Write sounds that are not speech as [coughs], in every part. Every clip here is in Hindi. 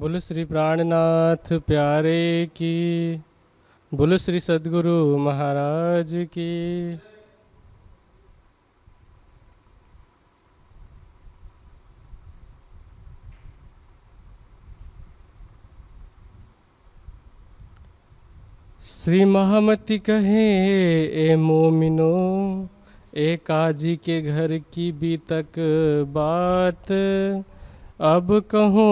बोल श्री प्राणनाथ प्यारे की बोल श्री सदगुरु महाराज की श्री महामति कहे ए मोमिनो ए काजी के घर की भी तक बात अब कहो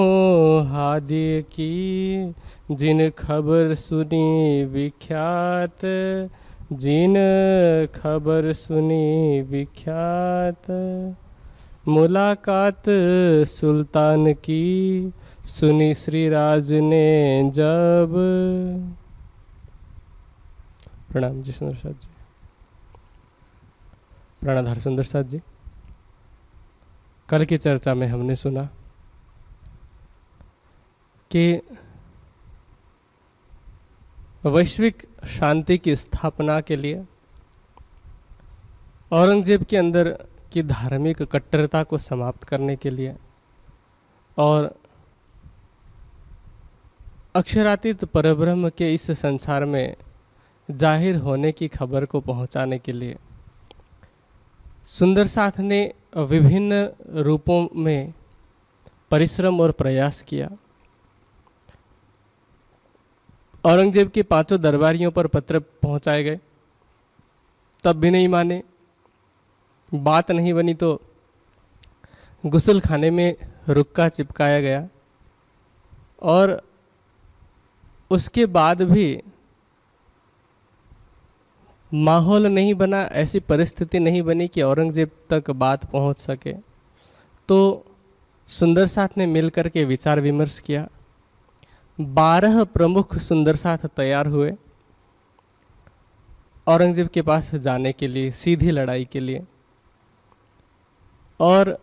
हादे की जिन खबर सुनी विख्यात जिन खबर सुनी विख्यात मुलाकात सुल्तान की सुनी श्रीराज ने जब प्रणाम जी सुंदर साथ जी प्रणाधार सुंदर साथ जी कल की चर्चा में हमने सुना कि वैश्विक शांति की स्थापना के लिए औरंगजेब के अंदर की धार्मिक कट्टरता को समाप्त करने के लिए और अक्षरातीत परब्रह्म के इस संसार में जाहिर होने की खबर को पहुंचाने के लिए सुंदर साथ ने विभिन्न रूपों में परिश्रम और प्रयास किया औरंगजेब के पांचों दरबारियों पर पत्र पहुंचाए गए तब भी नहीं माने बात नहीं बनी तो गुसल खाने में रुक्का चिपकाया गया और उसके बाद भी माहौल नहीं बना ऐसी परिस्थिति नहीं बनी कि औरंगजेब तक बात पहुंच सके तो सुंदर साथ ने मिलकर के विचार विमर्श किया बारह प्रमुख सुंदर साथ तैयार हुए औरंगजेब के पास जाने के लिए सीधी लड़ाई के लिए और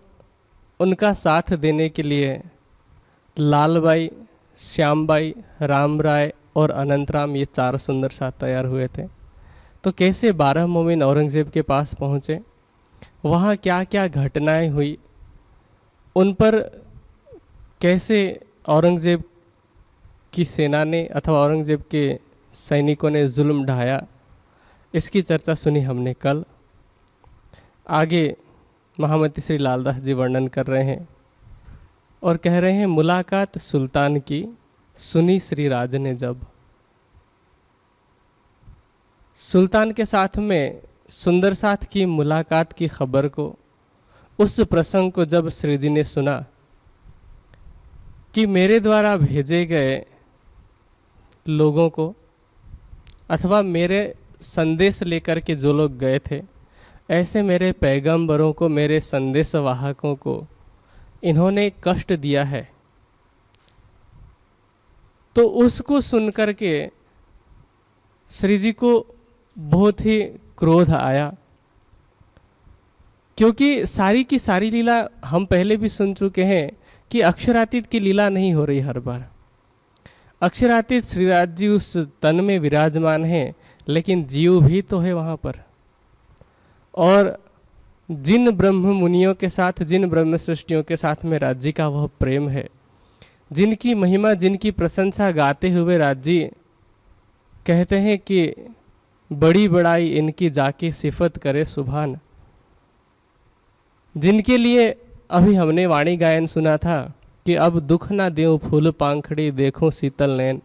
उनका साथ देने के लिए लालबाई श्याम बाई राम राय और अनंत राम ये चार सुंदर साथ तैयार हुए थे तो कैसे बारह मोमिन औरंगज़ेब के पास पहुँचे वहाँ क्या क्या घटनाएं हुई उन पर कैसे औरंगज़ेब की सेना ने अथवा औरंगजेब के सैनिकों ने जुल्म ढाया इसकी चर्चा सुनी हमने कल आगे महामती श्री लालदास जी वर्णन कर रहे हैं और कह रहे हैं मुलाकात सुल्तान की सुनी श्री राज ने जब सुल्तान के साथ में सुंदर साथ की मुलाकात की खबर को उस प्रसंग को जब श्री जी ने सुना कि मेरे द्वारा भेजे गए लोगों को अथवा मेरे संदेश लेकर के जो लोग गए थे ऐसे मेरे पैगंबरों को मेरे संदेश वाहकों को इन्होंने कष्ट दिया है तो उसको सुन कर के श्री जी को बहुत ही क्रोध आया क्योंकि सारी की सारी लीला हम पहले भी सुन चुके हैं कि अक्षरातीत की लीला नहीं हो रही हर बार अक्षरातीत श्रीराज जी उस तन में विराजमान हैं लेकिन जीव भी तो है वहाँ पर और जिन ब्रह्म मुनियों के साथ जिन ब्रह्म सृष्टियों के साथ में राज्य का वह प्रेम है जिनकी महिमा जिनकी प्रशंसा गाते हुए राज्य कहते हैं कि बड़ी बड़ाई इनकी जाके सिफत करे सुभान जिनके लिए अभी हमने वाणी गायन सुना था कि अब दुख ना दे फूल पांखड़ी देखो शीतल नैन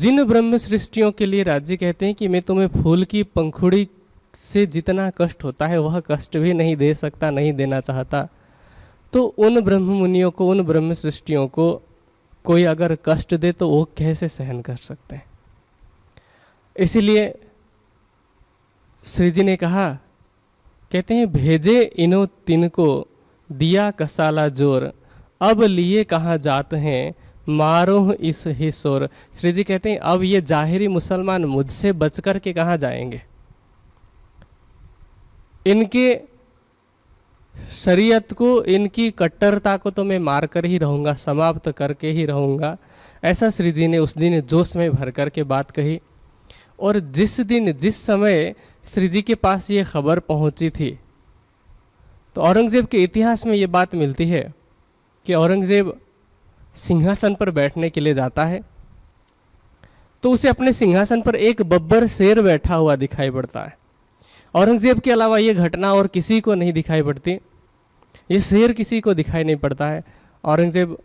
जिन ब्रह्म सृष्टियों के लिए राज्य कहते हैं कि मैं तुम्हें फूल की पंखुड़ी से जितना कष्ट होता है वह कष्ट भी नहीं दे सकता नहीं देना चाहता तो उन ब्रह्म मुनियों को उन ब्रह्म सृष्टियों को कोई अगर कष्ट दे तो वो कैसे सहन कर सकते हैं इसीलिए श्री जी ने कहा कहते हैं भेजे इनो तिन को दिया कसाला जोर अब लिए कहाँ जात हैं मारो इस ही शोर श्री जी कहते हैं अब ये जाहिरी मुसलमान मुझसे बच कर के कहाँ जाएंगे इनके शरीयत को इनकी कट्टरता को तो मैं मार कर ही रहूँगा समाप्त करके ही रहूँगा ऐसा श्री जी ने उस दिन जोश में भर कर के बात कही और जिस दिन जिस समय श्री जी के पास ये खबर पहुँची थी तो औरंगज़ेब के इतिहास में ये बात मिलती है कि औरंगज़ेब सिंहासन पर बैठने के लिए जाता है तो उसे अपने सिंहासन पर एक बब्बर शेर बैठा हुआ दिखाई पड़ता है औरंगज़ेब के अलावा ये घटना और किसी को नहीं दिखाई पड़ती ये शेर किसी को दिखाई नहीं पड़ता है औरंगज़ेब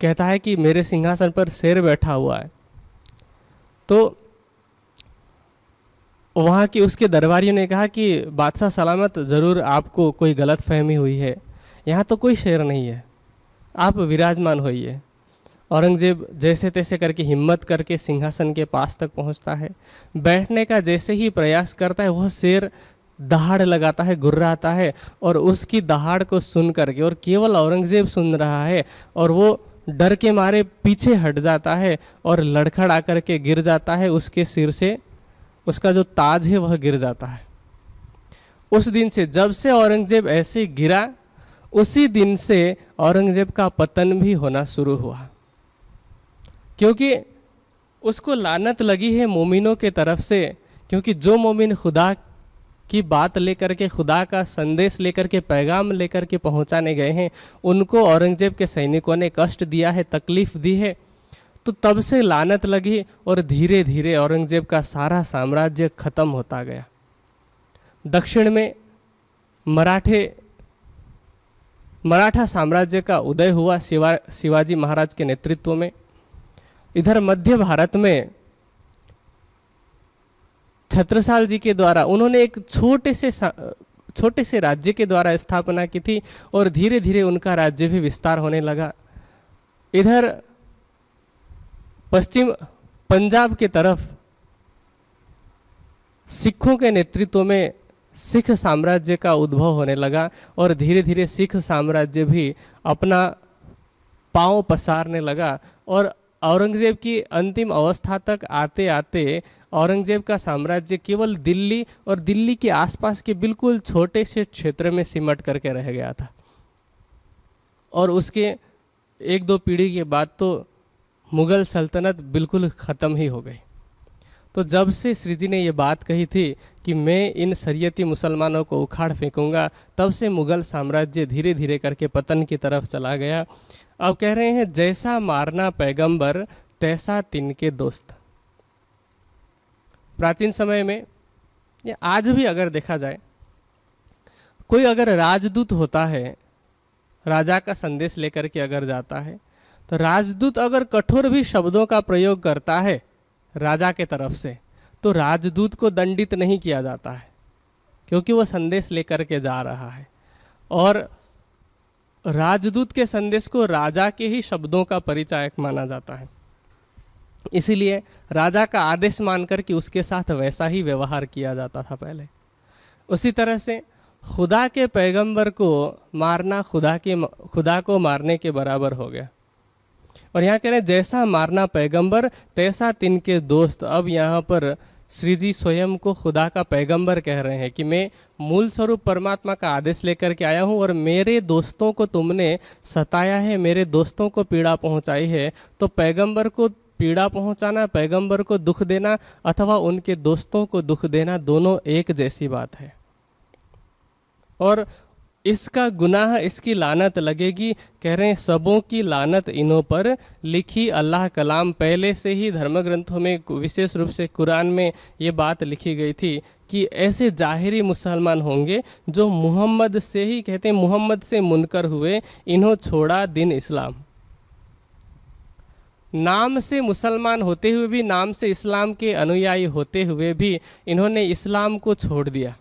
कहता है कि मेरे सिंहासन पर शेर बैठा हुआ है तो वहाँ के उसके दरबारियों ने कहा कि बादशाह सलामत ज़रूर आपको कोई गलत फहमी हुई है यहाँ तो कोई शेर नहीं है आप विराजमान होइए औरंगजेब जैसे तैसे करके हिम्मत करके सिंहासन के पास तक पहुँचता है बैठने का जैसे ही प्रयास करता है वह शेर दहाड़ लगाता है गुर्राता है और उसकी दहाड़ को सुन करके और केवल औरंगजेब सुन रहा है और वो डर के मारे पीछे हट जाता है और लड़खड़ आकर के गिर जाता है उसके सिर से उसका जो ताज है वह गिर जाता है उस दिन से जब से औरंगजेब ऐसे गिरा उसी दिन से औरंगजेब का पतन भी होना शुरू हुआ क्योंकि उसको लानत लगी है मोमिनों के तरफ से क्योंकि जो मोमिन खुदा की बात लेकर के खुदा का संदेश लेकर के पैगाम लेकर के पहुंचाने गए हैं उनको औरंगजेब के सैनिकों ने कष्ट दिया है तकलीफ़ दी है तो तब से लानत लगी और धीरे धीरे औरंगजेब का सारा साम्राज्य खत्म होता गया दक्षिण में मराठे मराठा साम्राज्य का उदय हुआ शिवा शिवाजी महाराज के नेतृत्व में इधर मध्य भारत में छत्रसाल जी के द्वारा उन्होंने एक छोटे से छोटे से राज्य के द्वारा स्थापना की थी और धीरे धीरे उनका राज्य भी विस्तार होने लगा इधर पश्चिम पंजाब के तरफ सिखों के नेतृत्व में सिख साम्राज्य का उद्भव होने लगा और धीरे धीरे सिख साम्राज्य भी अपना पांव पसारने लगा और औरंगजेब की अंतिम अवस्था तक आते आते औरंगजेब का साम्राज्य केवल दिल्ली और दिल्ली के आसपास के बिल्कुल छोटे से क्षेत्र में सिमट करके रह गया था और उसके एक दो पीढ़ी के बाद तो मुग़ल सल्तनत बिल्कुल ख़त्म ही हो गई तो जब से श्रीजी ने ये बात कही थी कि मैं इन शरीयती मुसलमानों को उखाड़ फेंकूंगा तब से मुग़ल साम्राज्य धीरे धीरे करके पतन की तरफ चला गया अब कह रहे हैं जैसा मारना पैगंबर तैसा तिनके दोस्त प्राचीन समय में या आज भी अगर देखा जाए कोई अगर राजदूत होता है राजा का संदेश लेकर के अगर जाता है तो राजदूत अगर कठोर भी शब्दों का प्रयोग करता है राजा के तरफ से तो राजदूत को दंडित नहीं किया जाता है क्योंकि वो संदेश लेकर के जा रहा है और राजदूत के संदेश को राजा के ही शब्दों का परिचायक माना जाता है इसीलिए राजा का आदेश मानकर कि उसके साथ वैसा ही व्यवहार किया जाता था पहले उसी तरह से खुदा के पैगंबर को मारना खुदा के खुदा को मारने के बराबर हो गया और यहाँ कह रहे हैं जैसा मारना पैगंबर तैसा तिनके दोस्त अब यहाँ पर श्री जी स्वयं को खुदा का पैगंबर कह रहे हैं कि मैं मूल स्वरूप परमात्मा का आदेश लेकर के आया हूँ और मेरे दोस्तों को तुमने सताया है मेरे दोस्तों को पीड़ा पहुँचाई है तो पैगम्बर को पीड़ा पहुँचाना पैगम्बर को दुख देना अथवा उनके दोस्तों को दुख देना दोनों एक जैसी बात है और इसका गुनाह इसकी लानत लगेगी कह रहे हैं सबों की लानत इनों पर लिखी अल्लाह कलाम पहले से ही धर्म ग्रंथों में विशेष रूप से कुरान में ये बात लिखी गई थी कि ऐसे जाहिरी मुसलमान होंगे जो मुहम्मद से ही कहते हैं मुहम्मद से मुनकर हुए इन्हों छोड़ा दिन इस्लाम नाम से मुसलमान होते हुए भी नाम से इस्लाम के अनुयायी होते हुए भी इन्होंने इस्लाम को छोड़ दिया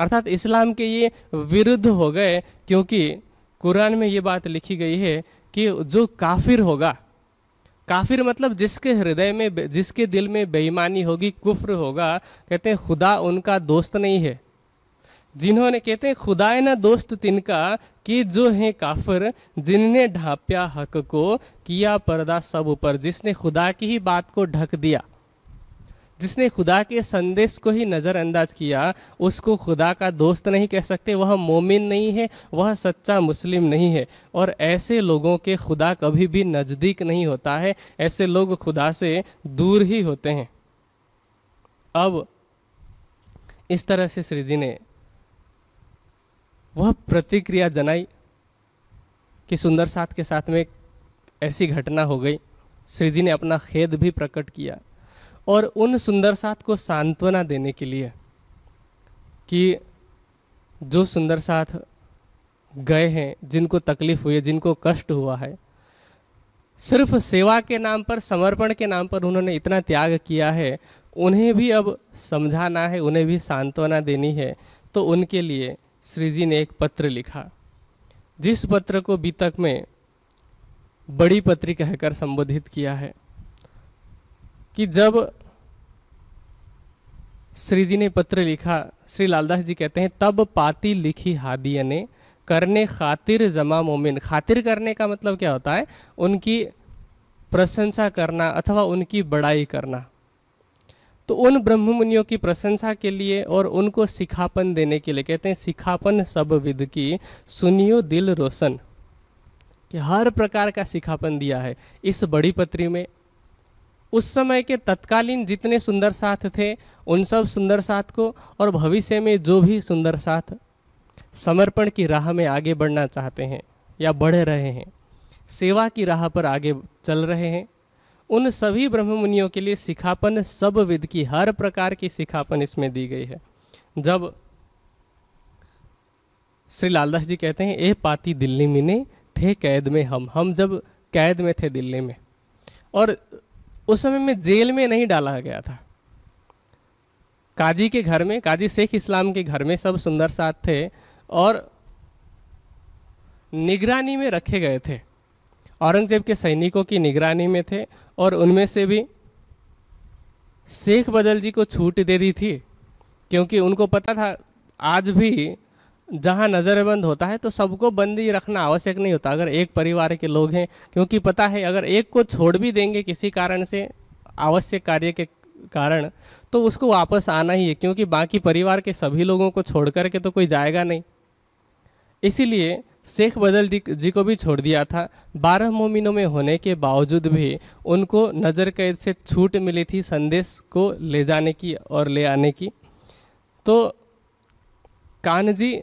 अर्थात इस्लाम के ये विरुद्ध हो गए क्योंकि कुरान में ये बात लिखी गई है कि जो काफिर होगा काफिर मतलब जिसके हृदय में जिसके दिल में बेईमानी होगी कुफ्र होगा कहते हैं खुदा उनका दोस्त नहीं है जिन्होंने कहते हैं है ना दोस्त तिनका कि जो हैं काफिर जिनने ढाप्या हक को किया पर्दा सब ऊपर जिसने खुदा की ही बात को ढक दिया जिसने खुदा के संदेश को ही नज़रअंदाज किया उसको खुदा का दोस्त नहीं कह सकते वह मोमिन नहीं है वह सच्चा मुस्लिम नहीं है और ऐसे लोगों के खुदा कभी भी नज़दीक नहीं होता है ऐसे लोग खुदा से दूर ही होते हैं अब इस तरह से श्री जी ने वह प्रतिक्रिया जनाई कि सुंदर साथ के साथ में ऐसी घटना हो गई श्री जी ने अपना खेद भी प्रकट किया और उन सुंदर साथ को सांत्वना देने के लिए कि जो सुंदर साथ गए हैं जिनको तकलीफ हुई है जिनको कष्ट हुआ है सिर्फ सेवा के नाम पर समर्पण के नाम पर उन्होंने इतना त्याग किया है उन्हें भी अब समझाना है उन्हें भी सांत्वना देनी है तो उनके लिए श्री जी ने एक पत्र लिखा जिस पत्र को बीतक में बड़ी पत्री कहकर संबोधित किया है कि जब श्री जी ने पत्र लिखा श्री लालदास जी कहते हैं तब पाती लिखी हादिय ने करने खातिर जमा मोमिन खातिर करने का मतलब क्या होता है उनकी प्रशंसा करना अथवा उनकी बड़ाई करना तो उन ब्रह्म मुनियों की प्रशंसा के लिए और उनको सिखापन देने के लिए कहते हैं सिखापन सब विध की सुनियो दिल रोशन कि हर प्रकार का सिखापन दिया है इस बड़ी पत्री में उस समय के तत्कालीन जितने सुंदर साथ थे उन सब सुंदर साथ को और भविष्य में जो भी सुंदर साथ समर्पण की राह में आगे बढ़ना चाहते हैं या बढ़ रहे हैं सेवा की राह पर आगे चल रहे हैं उन सभी ब्रह्म मुनियों के लिए सिखापन सब विध की हर प्रकार की सिखापन इसमें दी गई है जब श्री लालदास जी कहते हैं ए पाती दिल्ली मिने थे कैद में हम हम जब कैद में थे दिल्ली में और उस समय में जेल में नहीं डाला गया था काजी के घर में काजी शेख इस्लाम के घर में सब सुंदर साथ थे और निगरानी में रखे गए थे औरंगजेब के सैनिकों की निगरानी में थे और उनमें से भी शेख बदल जी को छूट दे दी थी क्योंकि उनको पता था आज भी जहाँ नज़रबंद होता है तो सबको बंदी रखना आवश्यक नहीं होता अगर एक परिवार के लोग हैं क्योंकि पता है अगर एक को छोड़ भी देंगे किसी कारण से आवश्यक कार्य के कारण तो उसको वापस आना ही है क्योंकि बाकी परिवार के सभी लोगों को छोड़ कर के तो कोई जाएगा नहीं इसीलिए शेख बदल जी को भी छोड़ दिया था बारह मोमिनों में होने के बावजूद भी उनको नज़र कैद से छूट मिली थी संदेश को ले जाने की और ले आने की तो कान जी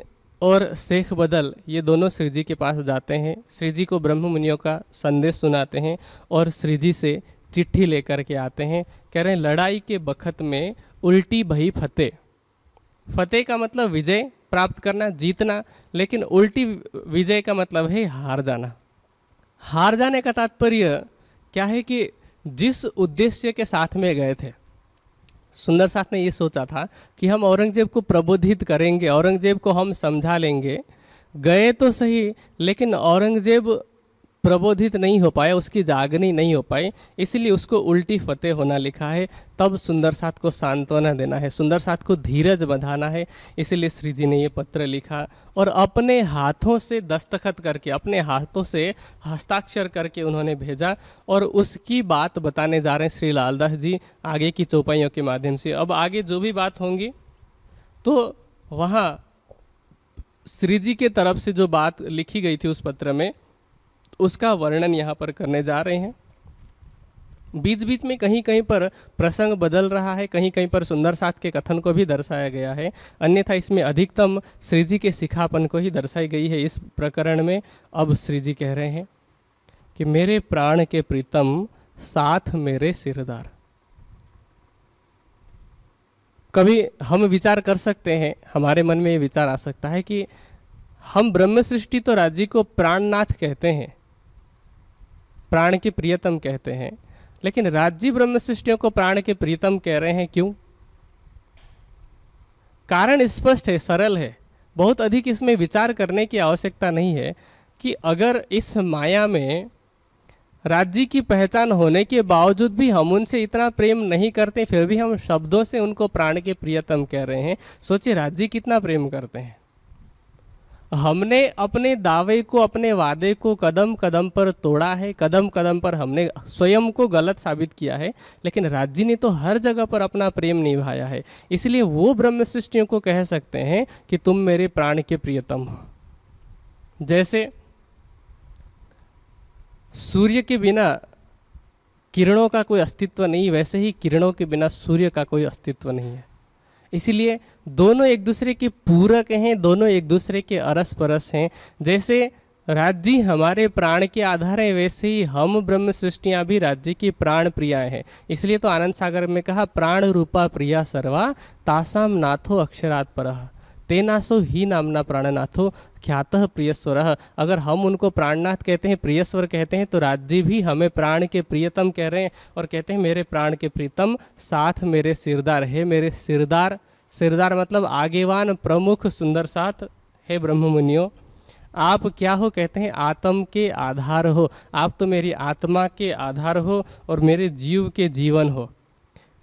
और शेख बदल ये दोनों श्री जी के पास जाते हैं श्री जी को ब्रह्म मुनियों का संदेश सुनाते हैं और श्री जी से चिट्ठी लेकर के आते हैं कह रहे हैं लड़ाई के बखत में उल्टी भई फतेह फतेह का मतलब विजय प्राप्त करना जीतना लेकिन उल्टी विजय का मतलब है हार जाना हार जाने का तात्पर्य क्या है कि जिस उद्देश्य के साथ में गए थे सुंदर साथ ने ये सोचा था कि हम औरंगजेब को प्रबोधित करेंगे औरंगजेब को हम समझा लेंगे गए तो सही लेकिन औरंगजेब प्रबोधित नहीं हो पाया उसकी जागनी नहीं हो पाई इसलिए उसको उल्टी फतेह होना लिखा है तब सुंदर साथ को सांत्वना देना है सुंदर साथ को धीरज बंधाना है इसलिए श्री जी ने ये पत्र लिखा और अपने हाथों से दस्तखत करके अपने हाथों से हस्ताक्षर करके उन्होंने भेजा और उसकी बात बताने जा रहे हैं श्री लालदास जी आगे की चौपाइयों के माध्यम से अब आगे जो भी बात होंगी तो वहाँ श्री जी के तरफ से जो बात लिखी गई थी उस पत्र में उसका वर्णन यहाँ पर करने जा रहे हैं बीच बीच में कहीं कहीं पर प्रसंग बदल रहा है कहीं कहीं पर सुंदर साथ के कथन को भी दर्शाया गया है अन्यथा इसमें अधिकतम श्री जी के सिखापन को ही दर्शाई गई है इस प्रकरण में अब श्री जी कह रहे हैं कि मेरे प्राण के प्रीतम साथ मेरे सिरदार कभी हम विचार कर सकते हैं हमारे मन में ये विचार आ सकता है कि हम ब्रह्म सृष्टि तो राज्य को प्राणनाथ कहते हैं प्राण के प्रियतम कहते हैं लेकिन राज्य ब्रह्म सृष्टियों को प्राण के प्रियतम कह रहे हैं क्यों कारण स्पष्ट है सरल है बहुत अधिक इसमें विचार करने की आवश्यकता नहीं है कि अगर इस माया में राज्य की पहचान होने के बावजूद भी हम उनसे इतना प्रेम नहीं करते फिर भी हम शब्दों से उनको प्राण के प्रियतम कह रहे हैं सोचिए राज्य कितना प्रेम करते हैं हमने अपने दावे को अपने वादे को कदम कदम पर तोड़ा है कदम कदम पर हमने स्वयं को गलत साबित किया है लेकिन राज्य ने तो हर जगह पर अपना प्रेम निभाया है इसलिए वो ब्रह्म सृष्टियों को कह सकते हैं कि तुम मेरे प्राण के प्रियतम हो जैसे सूर्य के बिना किरणों का कोई अस्तित्व नहीं वैसे ही किरणों के बिना सूर्य का कोई अस्तित्व नहीं है इसीलिए दोनों एक दूसरे के पूरक हैं दोनों एक दूसरे के अरस परस हैं जैसे राज्य हमारे प्राण के आधार हैं वैसे ही हम ब्रह्म सृष्टियाँ भी राज्य की प्राण प्रिया हैं इसलिए तो आनंद सागर में कहा प्राण रूपा प्रिया सर्वा तासाम नाथो अक्षरात् तेनासो ही नामना प्राणनाथो ख्यात प्रियस्वर अगर हम उनको प्राणनाथ कहते हैं प्रियस्वर कहते हैं तो राज्य भी हमें प्राण के प्रियतम कह रहे हैं और कहते हैं मेरे प्राण के प्रीतम साथ मेरे सिरदार है मेरे सिरदार सिरदार मतलब आगेवान प्रमुख सुंदर साथ है ब्रह्म मुनियो आप क्या हो कहते हैं आत्म के आधार हो आप तो मेरी आत्मा के आधार हो और मेरे जीव के जीवन हो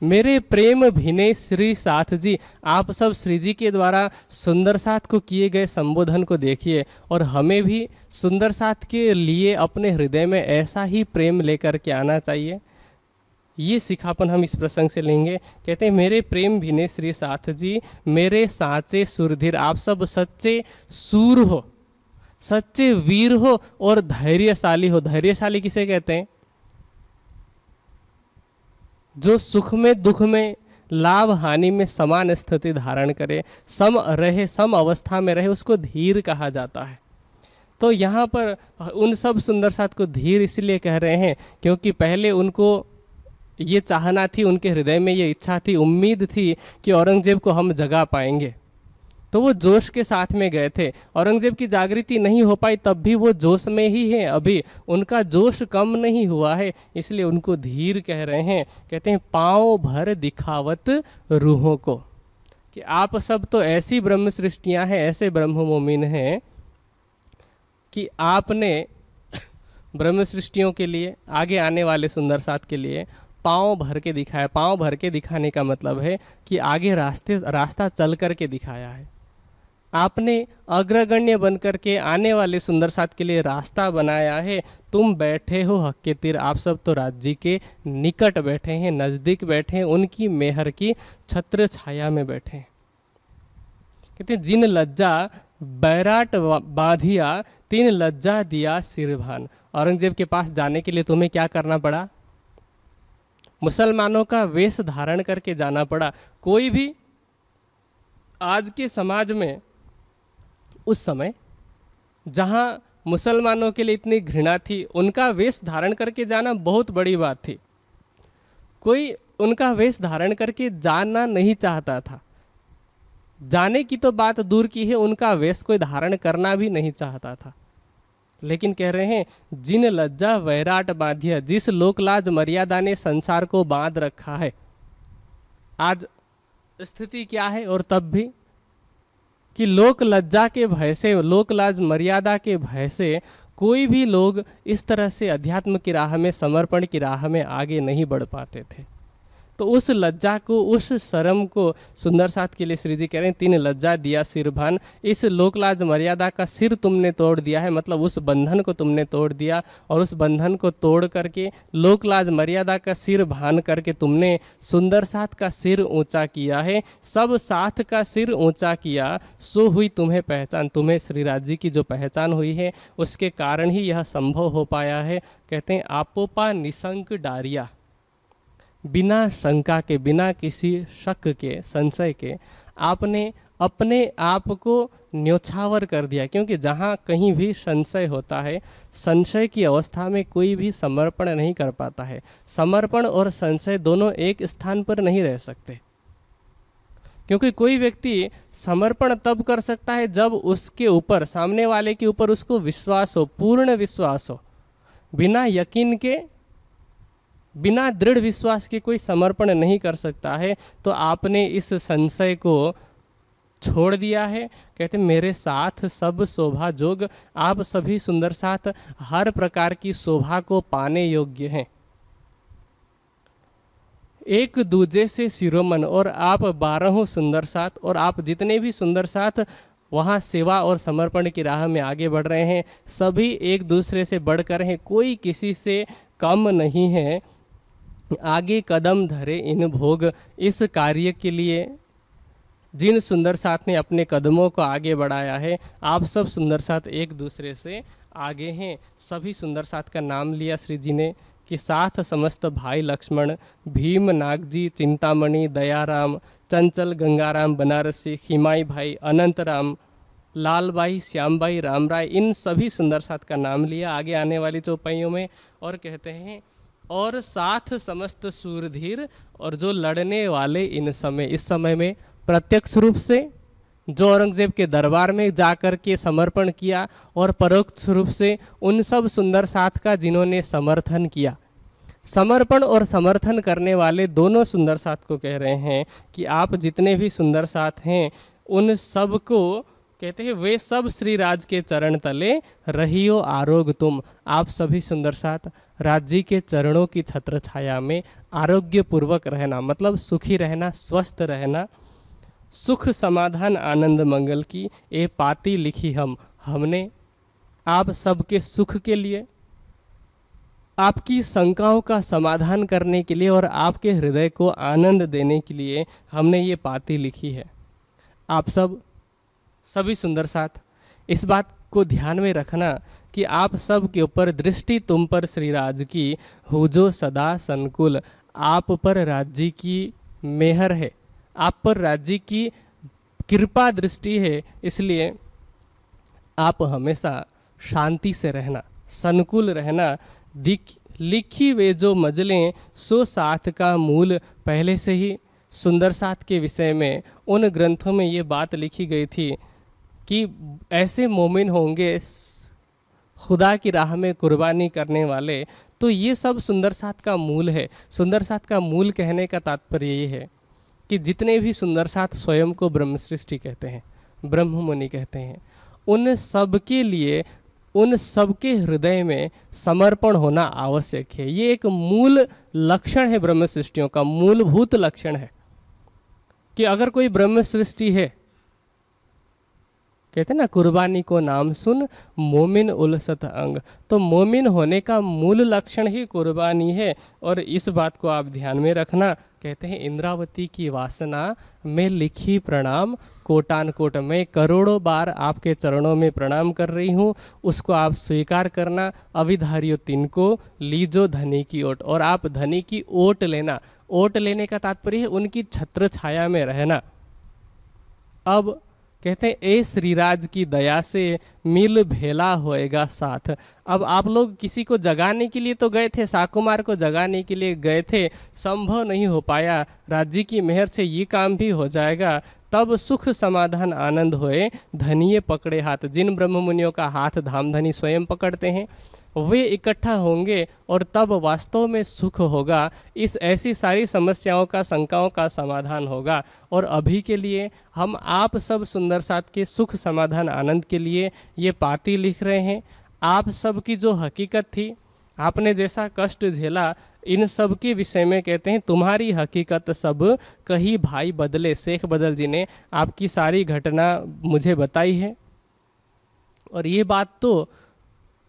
मेरे प्रेम भिने श्री साथ जी आप सब श्री जी के द्वारा सुंदर साथ को किए गए संबोधन को देखिए और हमें भी सुंदर साथ के लिए अपने हृदय में ऐसा ही प्रेम लेकर के आना चाहिए ये सिखापन हम इस प्रसंग से लेंगे कहते हैं मेरे प्रेम भिने श्री साथ जी मेरे साँचे सुरधीर आप सब सच्चे सूर हो सच्चे वीर हो और धैर्यशाली हो धैर्यशाली किसे कहते हैं जो सुख में दुख में लाभ हानि में समान स्थिति धारण करे सम रहे सम अवस्था में रहे उसको धीर कहा जाता है तो यहाँ पर उन सब सुंदर साथ को धीर इसलिए कह रहे हैं क्योंकि पहले उनको ये चाहना थी उनके हृदय में ये इच्छा थी उम्मीद थी कि औरंगजेब को हम जगा पाएंगे तो वो जोश के साथ में गए थे औरंगजेब की जागृति नहीं हो पाई तब भी वो जोश में ही हैं अभी उनका जोश कम नहीं हुआ है इसलिए उनको धीर कह रहे हैं कहते हैं पाँव भर दिखावत रूहों को कि आप सब तो ऐसी ब्रह्म सृष्टियाँ हैं ऐसे ब्रह्म मोमिन हैं कि आपने ब्रह्म सृष्टियों के लिए आगे आने वाले सुंदर साथ के लिए पाँव भर के दिखाया पाँव भर के दिखाने का मतलब है कि आगे रास्ते रास्ता चल करके दिखाया है आपने अग्रगण्य बनकर के आने वाले सुंदर साथ के लिए रास्ता बनाया है तुम बैठे हो हक के तीर आप सब तो राज्य के निकट बैठे हैं नज़दीक बैठे हैं उनकी मेहर की छत्र छाया में बैठे हैं कहते जिन लज्जा बैराट बाधिया तीन लज्जा दिया सिरभान औरंगजेब के पास जाने के लिए तुम्हें क्या करना पड़ा मुसलमानों का वेश धारण करके जाना पड़ा कोई भी आज के समाज में उस समय जहाँ मुसलमानों के लिए इतनी घृणा थी उनका वेश धारण करके जाना बहुत बड़ी बात थी कोई उनका वेश धारण करके जाना नहीं चाहता था जाने की तो बात दूर की है उनका वेश कोई धारण करना भी नहीं चाहता था लेकिन कह रहे हैं जिन लज्जा वैराट बाध्य जिस लोकलाज मर्यादा ने संसार को बांध रखा है आज स्थिति क्या है और तब भी कि लोक लज्जा के भय से लोक लाज मर्यादा के भय से कोई भी लोग इस तरह से अध्यात्म की राह में समर्पण की राह में आगे नहीं बढ़ पाते थे तो उस लज्जा को उस शर्म को सुंदर साथ के लिए श्री जी कह रहे हैं तीन लज्जा दिया सिरभान इस लोकलाज मर्यादा का सिर तुमने तोड़ दिया है मतलब उस बंधन को तुमने तोड़ दिया और उस बंधन को तोड़ करके लोकलाज मर्यादा का सिर भान करके तुमने सुंदर साथ का सिर ऊंचा किया है सब साथ का सिर ऊंचा किया सो हुई तुम्हें पहचान तुम्हें श्री जी की जो पहचान हुई है उसके कारण ही यह संभव हो पाया है कहते हैं आपोपा निशंक डारिया बिना शंका के बिना किसी शक के संशय के आपने अपने आप को न्योछावर कर दिया क्योंकि जहाँ कहीं भी संशय होता है संशय की अवस्था में कोई भी समर्पण नहीं कर पाता है समर्पण और संशय दोनों एक स्थान पर नहीं रह सकते क्योंकि कोई व्यक्ति समर्पण तब कर सकता है जब उसके ऊपर सामने वाले के ऊपर उसको विश्वास हो पूर्ण विश्वास हो बिना यकीन के बिना दृढ़ विश्वास के कोई समर्पण नहीं कर सकता है तो आपने इस संशय को छोड़ दिया है कहते मेरे साथ सब शोभा जोग आप सभी सुंदर साथ हर प्रकार की शोभा को पाने योग्य हैं एक दूजे से शिरोमन और आप बारहों सुंदर साथ और आप जितने भी सुंदर साथ वहाँ सेवा और समर्पण की राह में आगे बढ़ रहे हैं सभी एक दूसरे से बढ़कर हैं कोई किसी से कम नहीं है आगे कदम धरे इन भोग इस कार्य के लिए जिन सुंदर साथ ने अपने कदमों को आगे बढ़ाया है आप सब सुंदर साथ एक दूसरे से आगे हैं सभी सुंदर साथ का नाम लिया श्री जी ने कि साथ समस्त भाई लक्ष्मण भीम नागजी चिंतामणि दयाराम चंचल गंगाराम बनारसी हिमाई भाई अनंतराम लाल भाई श्याम भाई राम राय इन सभी सुंदर साथ का नाम लिया आगे आने वाली चौपाइयों में और कहते हैं और साथ समस्त सूरधीर और जो लड़ने वाले इन समय इस समय में प्रत्यक्ष रूप से जो औरंगजेब के दरबार में जा कर के समर्पण किया और परोक्ष रूप से उन सब सुंदर साथ का जिन्होंने समर्थन किया समर्पण और समर्थन करने वाले दोनों सुंदर साथ को कह रहे हैं कि आप जितने भी सुंदर साथ हैं उन सबको कहते हैं वे सब श्री राज के चरण तले रहियो आरोग तुम आप सभी सुंदर साथ राज्य के चरणों की छत्र छाया में आरोग्यपूर्वक रहना मतलब सुखी रहना स्वस्थ रहना सुख समाधान आनंद मंगल की ये पाती लिखी हम हमने आप सबके सुख के लिए आपकी शंकाओं का समाधान करने के लिए और आपके हृदय को आनंद देने के लिए हमने ये पाती लिखी है आप सब सभी सुंदर साथ इस बात को ध्यान में रखना कि आप सब के ऊपर दृष्टि तुम पर श्रीराज की हो जो सदा संकुल आप पर राज्य की मेहर है आप पर राज्य की कृपा दृष्टि है इसलिए आप हमेशा शांति से रहना संकुल रहना दिख लिखी वे जो मजलें सो साथ का मूल पहले से ही सुंदर साथ के विषय में उन ग्रंथों में ये बात लिखी गई थी कि ऐसे मोमिन होंगे खुदा की राह में कुर्बानी करने वाले तो ये सब सुंदर साथ का मूल है सुंदर साथ का मूल कहने का तात्पर्य ये है कि जितने भी सुंदर साथ स्वयं को ब्रह्म सृष्टि कहते हैं ब्रह्म मुनि कहते हैं उन सब के लिए उन सबके हृदय में समर्पण होना आवश्यक है ये एक मूल लक्षण है ब्रह्म सृष्टियों का मूलभूत लक्षण है कि अगर कोई ब्रह्म सृष्टि है कहते हैं ना कुर्बानी को नाम सुन मोमिन उलसत अंग तो मोमिन होने का मूल लक्षण ही कुर्बानी है और इस बात को आप ध्यान में रखना कहते हैं इंद्रावती की वासना में लिखी प्रणाम कोटान कोट में करोड़ों बार आपके चरणों में प्रणाम कर रही हूँ उसको आप स्वीकार करना अविधारियो तीन को लीजो धनी की ओट और आप धनी की ओट लेना ओट लेने का तात्पर्य है उनकी छत्र छाया में रहना अब कहते हैं ए श्रीराज की दया से मिल भेला होएगा साथ अब आप लोग किसी को जगाने के लिए तो गए थे साकुमार को जगाने के लिए गए थे संभव नहीं हो पाया राज्य की मेहर से ये काम भी हो जाएगा तब सुख समाधान आनंद होए धनिये पकड़े हाथ जिन ब्रह्म मुनियों का हाथ धामधनी स्वयं पकड़ते हैं वे इकट्ठा होंगे और तब वास्तव में सुख होगा इस ऐसी सारी समस्याओं का शंकाओं का समाधान होगा और अभी के लिए हम आप सब सुंदर साथ के सुख समाधान आनंद के लिए ये पाती लिख रहे हैं आप सब की जो हकीकत थी आपने जैसा कष्ट झेला इन सब के विषय में कहते हैं तुम्हारी हकीकत सब कहीं भाई बदले शेख बदल जी ने आपकी सारी घटना मुझे बताई है और ये बात तो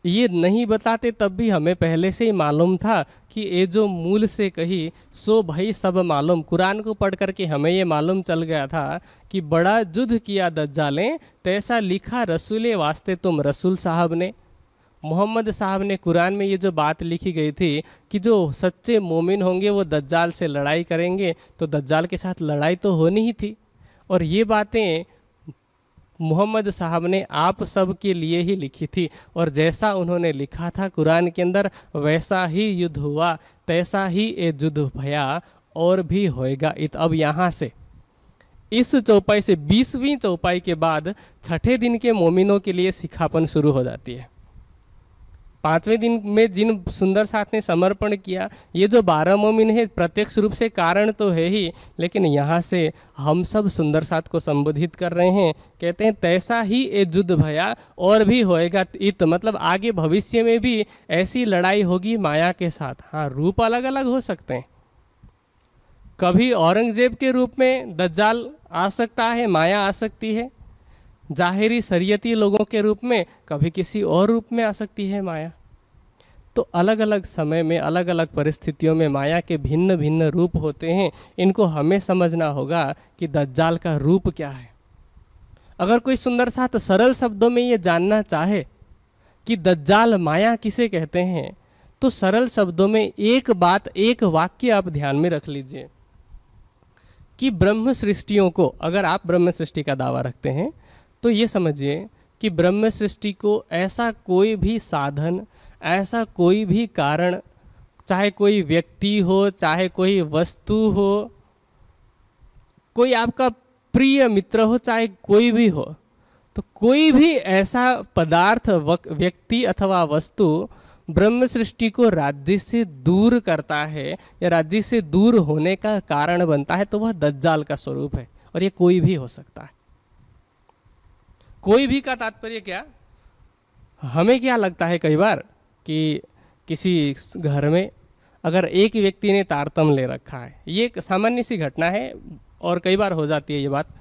ये नहीं बताते तब भी हमें पहले से ही मालूम था कि ये जो मूल से कही सो भाई सब मालूम कुरान को पढ़ करके हमें ये मालूम चल गया था कि बड़ा युद्ध किया दज्जालें तैसा लिखा रसूल वास्ते तुम रसूल साहब ने मोहम्मद साहब ने कुरान में ये जो बात लिखी गई थी कि जो सच्चे मोमिन होंगे वो दज्जाल से लड़ाई करेंगे तो दज्जाल के साथ लड़ाई तो होनी ही थी और ये बातें मोहम्मद साहब ने आप सब के लिए ही लिखी थी और जैसा उन्होंने लिखा था कुरान के अंदर वैसा ही युद्ध हुआ तैसा ही ये युद्ध भया और भी होएगा इत अब यहाँ से इस चौपाई से बीसवीं चौपाई के बाद छठे दिन के मोमिनों के लिए सिखापन शुरू हो जाती है पांचवें दिन में जिन सुंदर साथ ने समर्पण किया ये जो बारह मोमिन है प्रत्यक्ष रूप से कारण तो है ही लेकिन यहाँ से हम सब सुंदर साथ को संबोधित कर रहे हैं कहते हैं तैसा ही ये युद्ध भया और भी होएगा इत मतलब आगे भविष्य में भी ऐसी लड़ाई होगी माया के साथ हाँ रूप अलग अलग हो सकते हैं कभी औरंगजेब के रूप में दज्जाल आ सकता है माया आ सकती है जाहिरी शरीयती लोगों के रूप में कभी किसी और रूप में आ सकती है माया तो अलग अलग समय में अलग अलग परिस्थितियों में माया के भिन्न भिन्न रूप होते हैं इनको हमें समझना होगा कि दज्जाल का रूप क्या है अगर कोई सुंदर तो सरल शब्दों में ये जानना चाहे कि दज्जाल माया किसे कहते हैं तो सरल शब्दों में एक बात एक वाक्य आप ध्यान में रख लीजिए कि ब्रह्म सृष्टियों को अगर आप ब्रह्म सृष्टि का दावा रखते हैं तो ये समझिए कि ब्रह्म सृष्टि को ऐसा कोई भी साधन ऐसा कोई भी कारण चाहे कोई व्यक्ति हो चाहे कोई वस्तु हो कोई आपका प्रिय मित्र हो चाहे कोई भी हो तो कोई भी ऐसा पदार्थ व्यक्ति अथवा वस्तु ब्रह्म सृष्टि को राज्य से दूर करता है या राज्य से दूर होने का कारण बनता है तो वह दज्जाल का स्वरूप है और ये कोई भी हो सकता है कोई भी का तात्पर्य क्या हमें क्या लगता है कई बार कि किसी घर में अगर एक व्यक्ति ने तारतम ले रखा है ये एक सामान्य सी घटना है और कई बार हो जाती है ये बात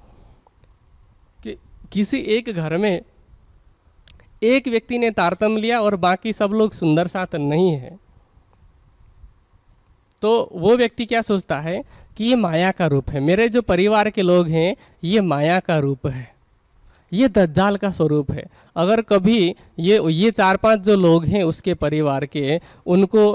कि किसी एक घर में एक व्यक्ति ने तारतम लिया और बाकी सब लोग सुंदर साथ नहीं है तो वो व्यक्ति क्या सोचता है कि ये माया का रूप है मेरे जो परिवार के लोग हैं ये माया का रूप है ये दज्जाल का स्वरूप है अगर कभी ये ये चार पांच जो लोग हैं उसके परिवार के उनको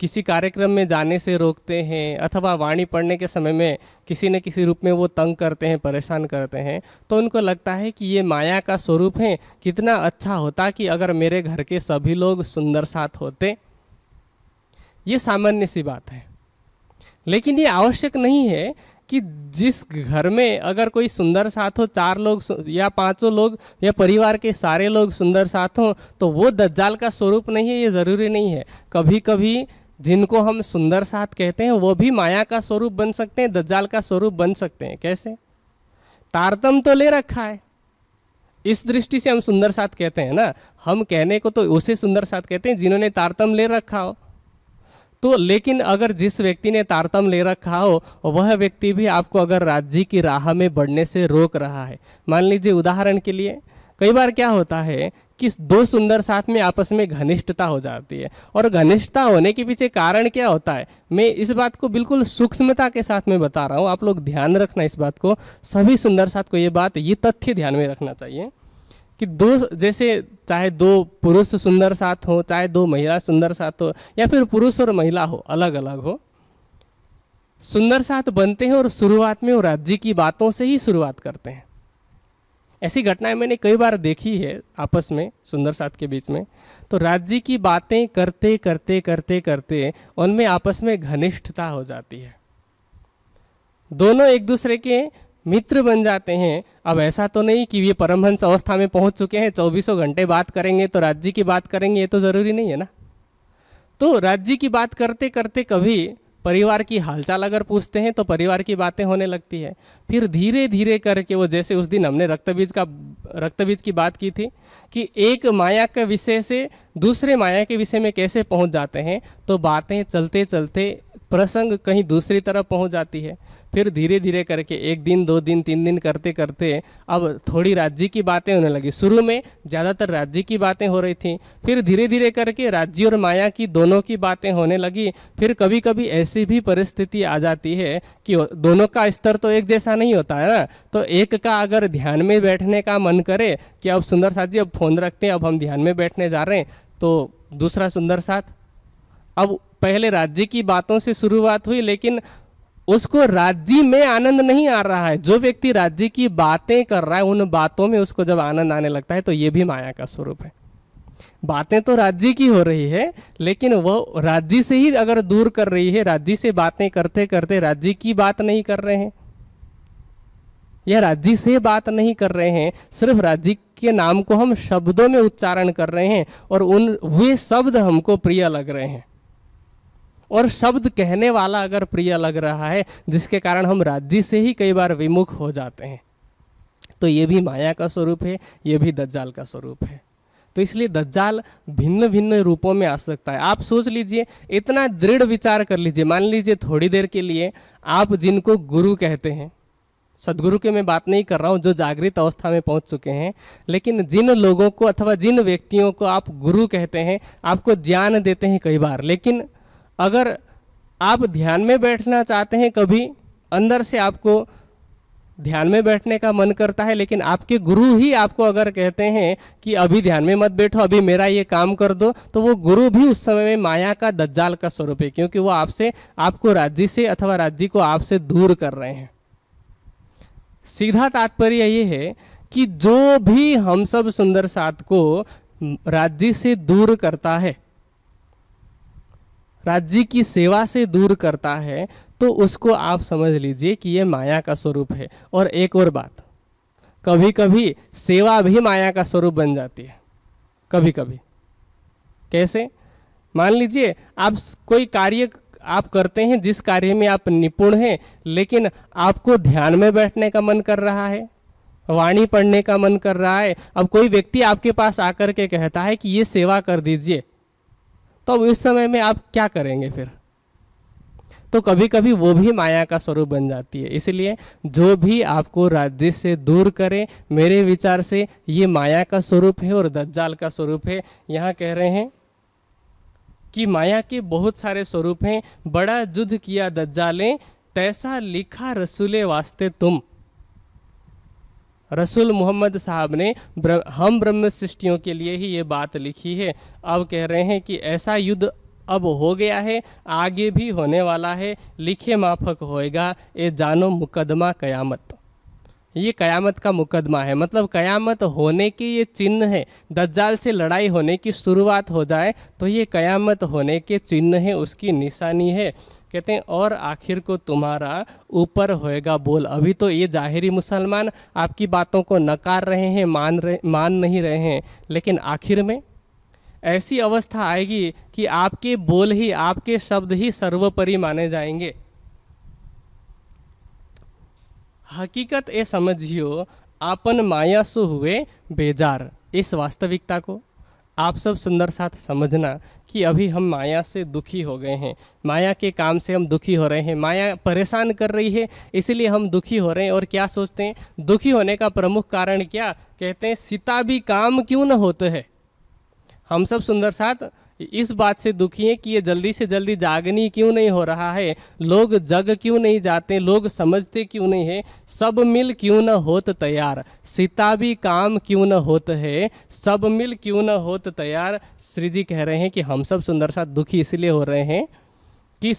किसी कार्यक्रम में जाने से रोकते हैं अथवा वाणी पढ़ने के समय में किसी न किसी रूप में वो तंग करते हैं परेशान करते हैं तो उनको लगता है कि ये माया का स्वरूप है कितना अच्छा होता कि अगर मेरे घर के सभी लोग सुंदर साथ होते ये सामान्य सी बात है लेकिन ये आवश्यक नहीं है कि जिस घर में अगर कोई सुंदर साथ हो चार लोग या पांचों लोग या परिवार के सारे लोग सुंदर साथ हों तो वो दज्जाल का स्वरूप नहीं है ये ज़रूरी नहीं है कभी कभी जिनको हम सुंदर साथ कहते हैं वो भी माया का स्वरूप बन सकते हैं दज्जाल का स्वरूप बन सकते हैं कैसे तारतम तो ले रखा है इस दृष्टि से हम सुंदर साथ कहते हैं ना हम कहने को तो उसे सुंदर साथ कहते हैं जिन्होंने तारतम ले रखा हो तो लेकिन अगर जिस व्यक्ति ने तारतम ले रखा हो वह व्यक्ति भी आपको अगर राज्य की राह में बढ़ने से रोक रहा है मान लीजिए उदाहरण के लिए कई बार क्या होता है कि दो सुंदर साथ में आपस में घनिष्ठता हो जाती है और घनिष्ठता होने के पीछे कारण क्या होता है मैं इस बात को बिल्कुल सूक्ष्मता के साथ में बता रहा हूँ आप लोग ध्यान रखना इस बात को सभी सुंदर साथ को ये बात ये तथ्य ध्यान में रखना चाहिए कि दो जैसे चाहे दो पुरुष सुंदर साथ हो चाहे दो महिला सुंदर साथ हो या फिर पुरुष और महिला हो अलग अलग हो सुंदर साथ बनते हैं और शुरुआत में वो राज्य की बातों से ही शुरुआत करते हैं ऐसी घटनाएं मैंने कई बार देखी है आपस में सुंदर साथ के बीच में तो राज्य की बातें करते करते करते करते उनमें आपस में घनिष्ठता हो जाती है दोनों एक दूसरे के मित्र बन जाते हैं अब ऐसा तो नहीं कि ये परमहंस अवस्था में पहुंच चुके हैं चौबीसों घंटे बात करेंगे तो राज्य की बात करेंगे ये तो ज़रूरी नहीं है ना तो राज्य की बात करते करते कभी परिवार की हालचाल अगर पूछते हैं तो परिवार की बातें होने लगती है फिर धीरे धीरे करके वो जैसे उस दिन हमने रक्तबीज का रक्तबीज की बात की थी कि एक माया के विषय से दूसरे माया के विषय में कैसे पहुंच जाते हैं तो बातें चलते चलते प्रसंग कहीं दूसरी तरफ पहुंच जाती है फिर धीरे धीरे करके एक दिन दो दिन तीन दिन करते करते अब थोड़ी राज्य की बातें होने लगी शुरू में ज़्यादातर राज्य की बातें हो रही थी फिर धीरे धीरे करके राज्य और माया की दोनों की बातें होने लगी फिर कभी कभी ऐसी भी परिस्थिति आ जाती है कि दोनों का स्तर तो एक जैसा नहीं होता है ना तो एक का अगर ध्यान में बैठने का मन करे कि अब सुंदर साथ जी अब फ़ोन रखते हैं अब हम ध्यान में बैठने जा रहे हैं तो दूसरा सुंदर साथ अब पहले राज्य की बातों से शुरुआत हुई लेकिन उसको राज्य में आनंद नहीं आ रहा है जो व्यक्ति राज्य की बातें कर रहा है उन बातों में उसको जब आनंद आने लगता है तो ये भी माया का स्वरूप है बातें तो राज्य की हो रही है लेकिन वो राज्य से ही अगर दूर कर रही है राज्य से बातें करते करते राज्य की बात नहीं कर रहे हैं यह राज्य से बात नहीं कर रहे हैं सिर्फ राज्य के नाम को हम शब्दों में उच्चारण कर रहे हैं और उन वे शब्द हमको प्रिय लग रहे हैं और शब्द कहने वाला अगर प्रिय लग रहा है जिसके कारण हम राज्य से ही कई बार विमुख हो जाते हैं तो ये भी माया का स्वरूप है ये भी दज्जाल का स्वरूप है तो इसलिए दज्जाल भिन्न भिन्न रूपों में आ सकता है आप सोच लीजिए इतना दृढ़ विचार कर लीजिए मान लीजिए थोड़ी देर के लिए आप जिनको गुरु कहते हैं सदगुरु के मैं बात नहीं कर रहा हूँ जो जागृत अवस्था में पहुँच चुके हैं लेकिन जिन लोगों को अथवा जिन व्यक्तियों को आप गुरु कहते हैं आपको ज्ञान देते हैं कई बार लेकिन अगर आप ध्यान में बैठना चाहते हैं कभी अंदर से आपको ध्यान में बैठने का मन करता है लेकिन आपके गुरु ही आपको अगर कहते हैं कि अभी ध्यान में मत बैठो अभी मेरा ये काम कर दो तो वो गुरु भी उस समय में माया का दज्जाल का स्वरूप है क्योंकि वो आपसे आपको राज्य से अथवा राज्य को आपसे दूर कर रहे हैं सीधा तात्पर्य ये है कि जो भी हम सब सुंदर साथ को राज्य से दूर करता है राज्य की सेवा से दूर करता है तो उसको आप समझ लीजिए कि ये माया का स्वरूप है और एक और बात कभी कभी सेवा भी माया का स्वरूप बन जाती है कभी कभी कैसे मान लीजिए आप कोई कार्य आप करते हैं जिस कार्य में आप निपुण हैं लेकिन आपको ध्यान में बैठने का मन कर रहा है वाणी पढ़ने का मन कर रहा है अब कोई व्यक्ति आपके पास आकर के कहता है कि ये सेवा कर दीजिए तो अब इस समय में आप क्या करेंगे फिर तो कभी कभी वो भी माया का स्वरूप बन जाती है इसलिए जो भी आपको राज्य से दूर करे मेरे विचार से ये माया का स्वरूप है और दज्जाल का स्वरूप है यहाँ कह रहे हैं कि माया के बहुत सारे स्वरूप हैं बड़ा युद्ध किया दज्जाले तैसा लिखा रसूले वास्ते तुम रसूल मोहम्मद साहब ने ब्र, हम ब्रह्म सृष्टियों के लिए ही ये बात लिखी है अब कह रहे हैं कि ऐसा युद्ध अब हो गया है आगे भी होने वाला है लिखे माफक होएगा ये जानो मुकदमा कयामत ये कयामत का मुकदमा है मतलब कयामत होने के ये चिन्ह है दज्जाल से लड़ाई होने की शुरुआत हो जाए तो ये कयामत होने के चिन्ह है उसकी निशानी है कहते हैं और आखिर को तुम्हारा ऊपर होएगा बोल अभी तो ये जाहिरी मुसलमान आपकी बातों को नकार रहे हैं मान रहे मान नहीं रहे हैं लेकिन आखिर में ऐसी अवस्था आएगी कि आपके बोल ही आपके शब्द ही सर्वोपरि माने जाएंगे हकीकत ये समझियो आपन माया सु हुए बेजार इस वास्तविकता को आप सब सुंदर साथ समझना कि अभी हम माया से दुखी हो गए हैं माया के काम से हम दुखी हो रहे हैं माया परेशान कर रही है इसीलिए हम दुखी हो रहे हैं और क्या सोचते हैं दुखी होने का प्रमुख कारण क्या कहते हैं सीता भी काम क्यों न होते हैं हम सब सुंदर साथ इस बात से दुखी हैं कि ये जल्दी से जल्दी जागनी क्यों नहीं हो रहा है लोग जग क्यों नहीं जाते लोग समझते क्यों नहीं है सब मिल क्यों न होत तैयार सीता भी काम क्यों न होत है सब मिल क्यों न होत तैयार श्री जी कह रहे हैं कि हम सब सुंदर सा दुखी इसलिए हो रहे हैं कि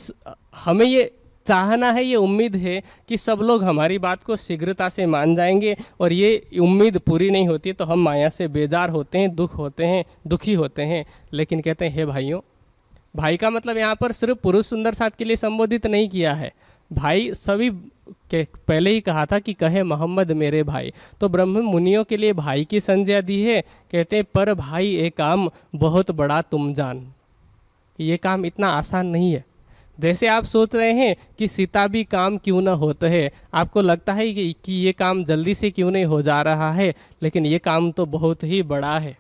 हमें ये चाहना है ये उम्मीद है कि सब लोग हमारी बात को शीघ्रता से मान जाएंगे और ये उम्मीद पूरी नहीं होती तो हम माया से बेजार होते हैं दुख होते हैं दुखी होते हैं लेकिन कहते हैं हे भाइयों भाई का मतलब यहाँ पर सिर्फ पुरुष सुंदर साथ के लिए संबोधित नहीं किया है भाई सभी के पहले ही कहा था कि कहे मोहम्मद मेरे भाई तो ब्रह्म मुनियों के लिए भाई की संज्ञा दी है कहते हैं पर भाई ये काम बहुत बड़ा तुम जान ये काम इतना आसान नहीं है जैसे आप सोच रहे हैं कि सीता भी काम क्यों ना होते है आपको लगता है कि, कि ये काम जल्दी से क्यों नहीं हो जा रहा है लेकिन ये काम तो बहुत ही बड़ा है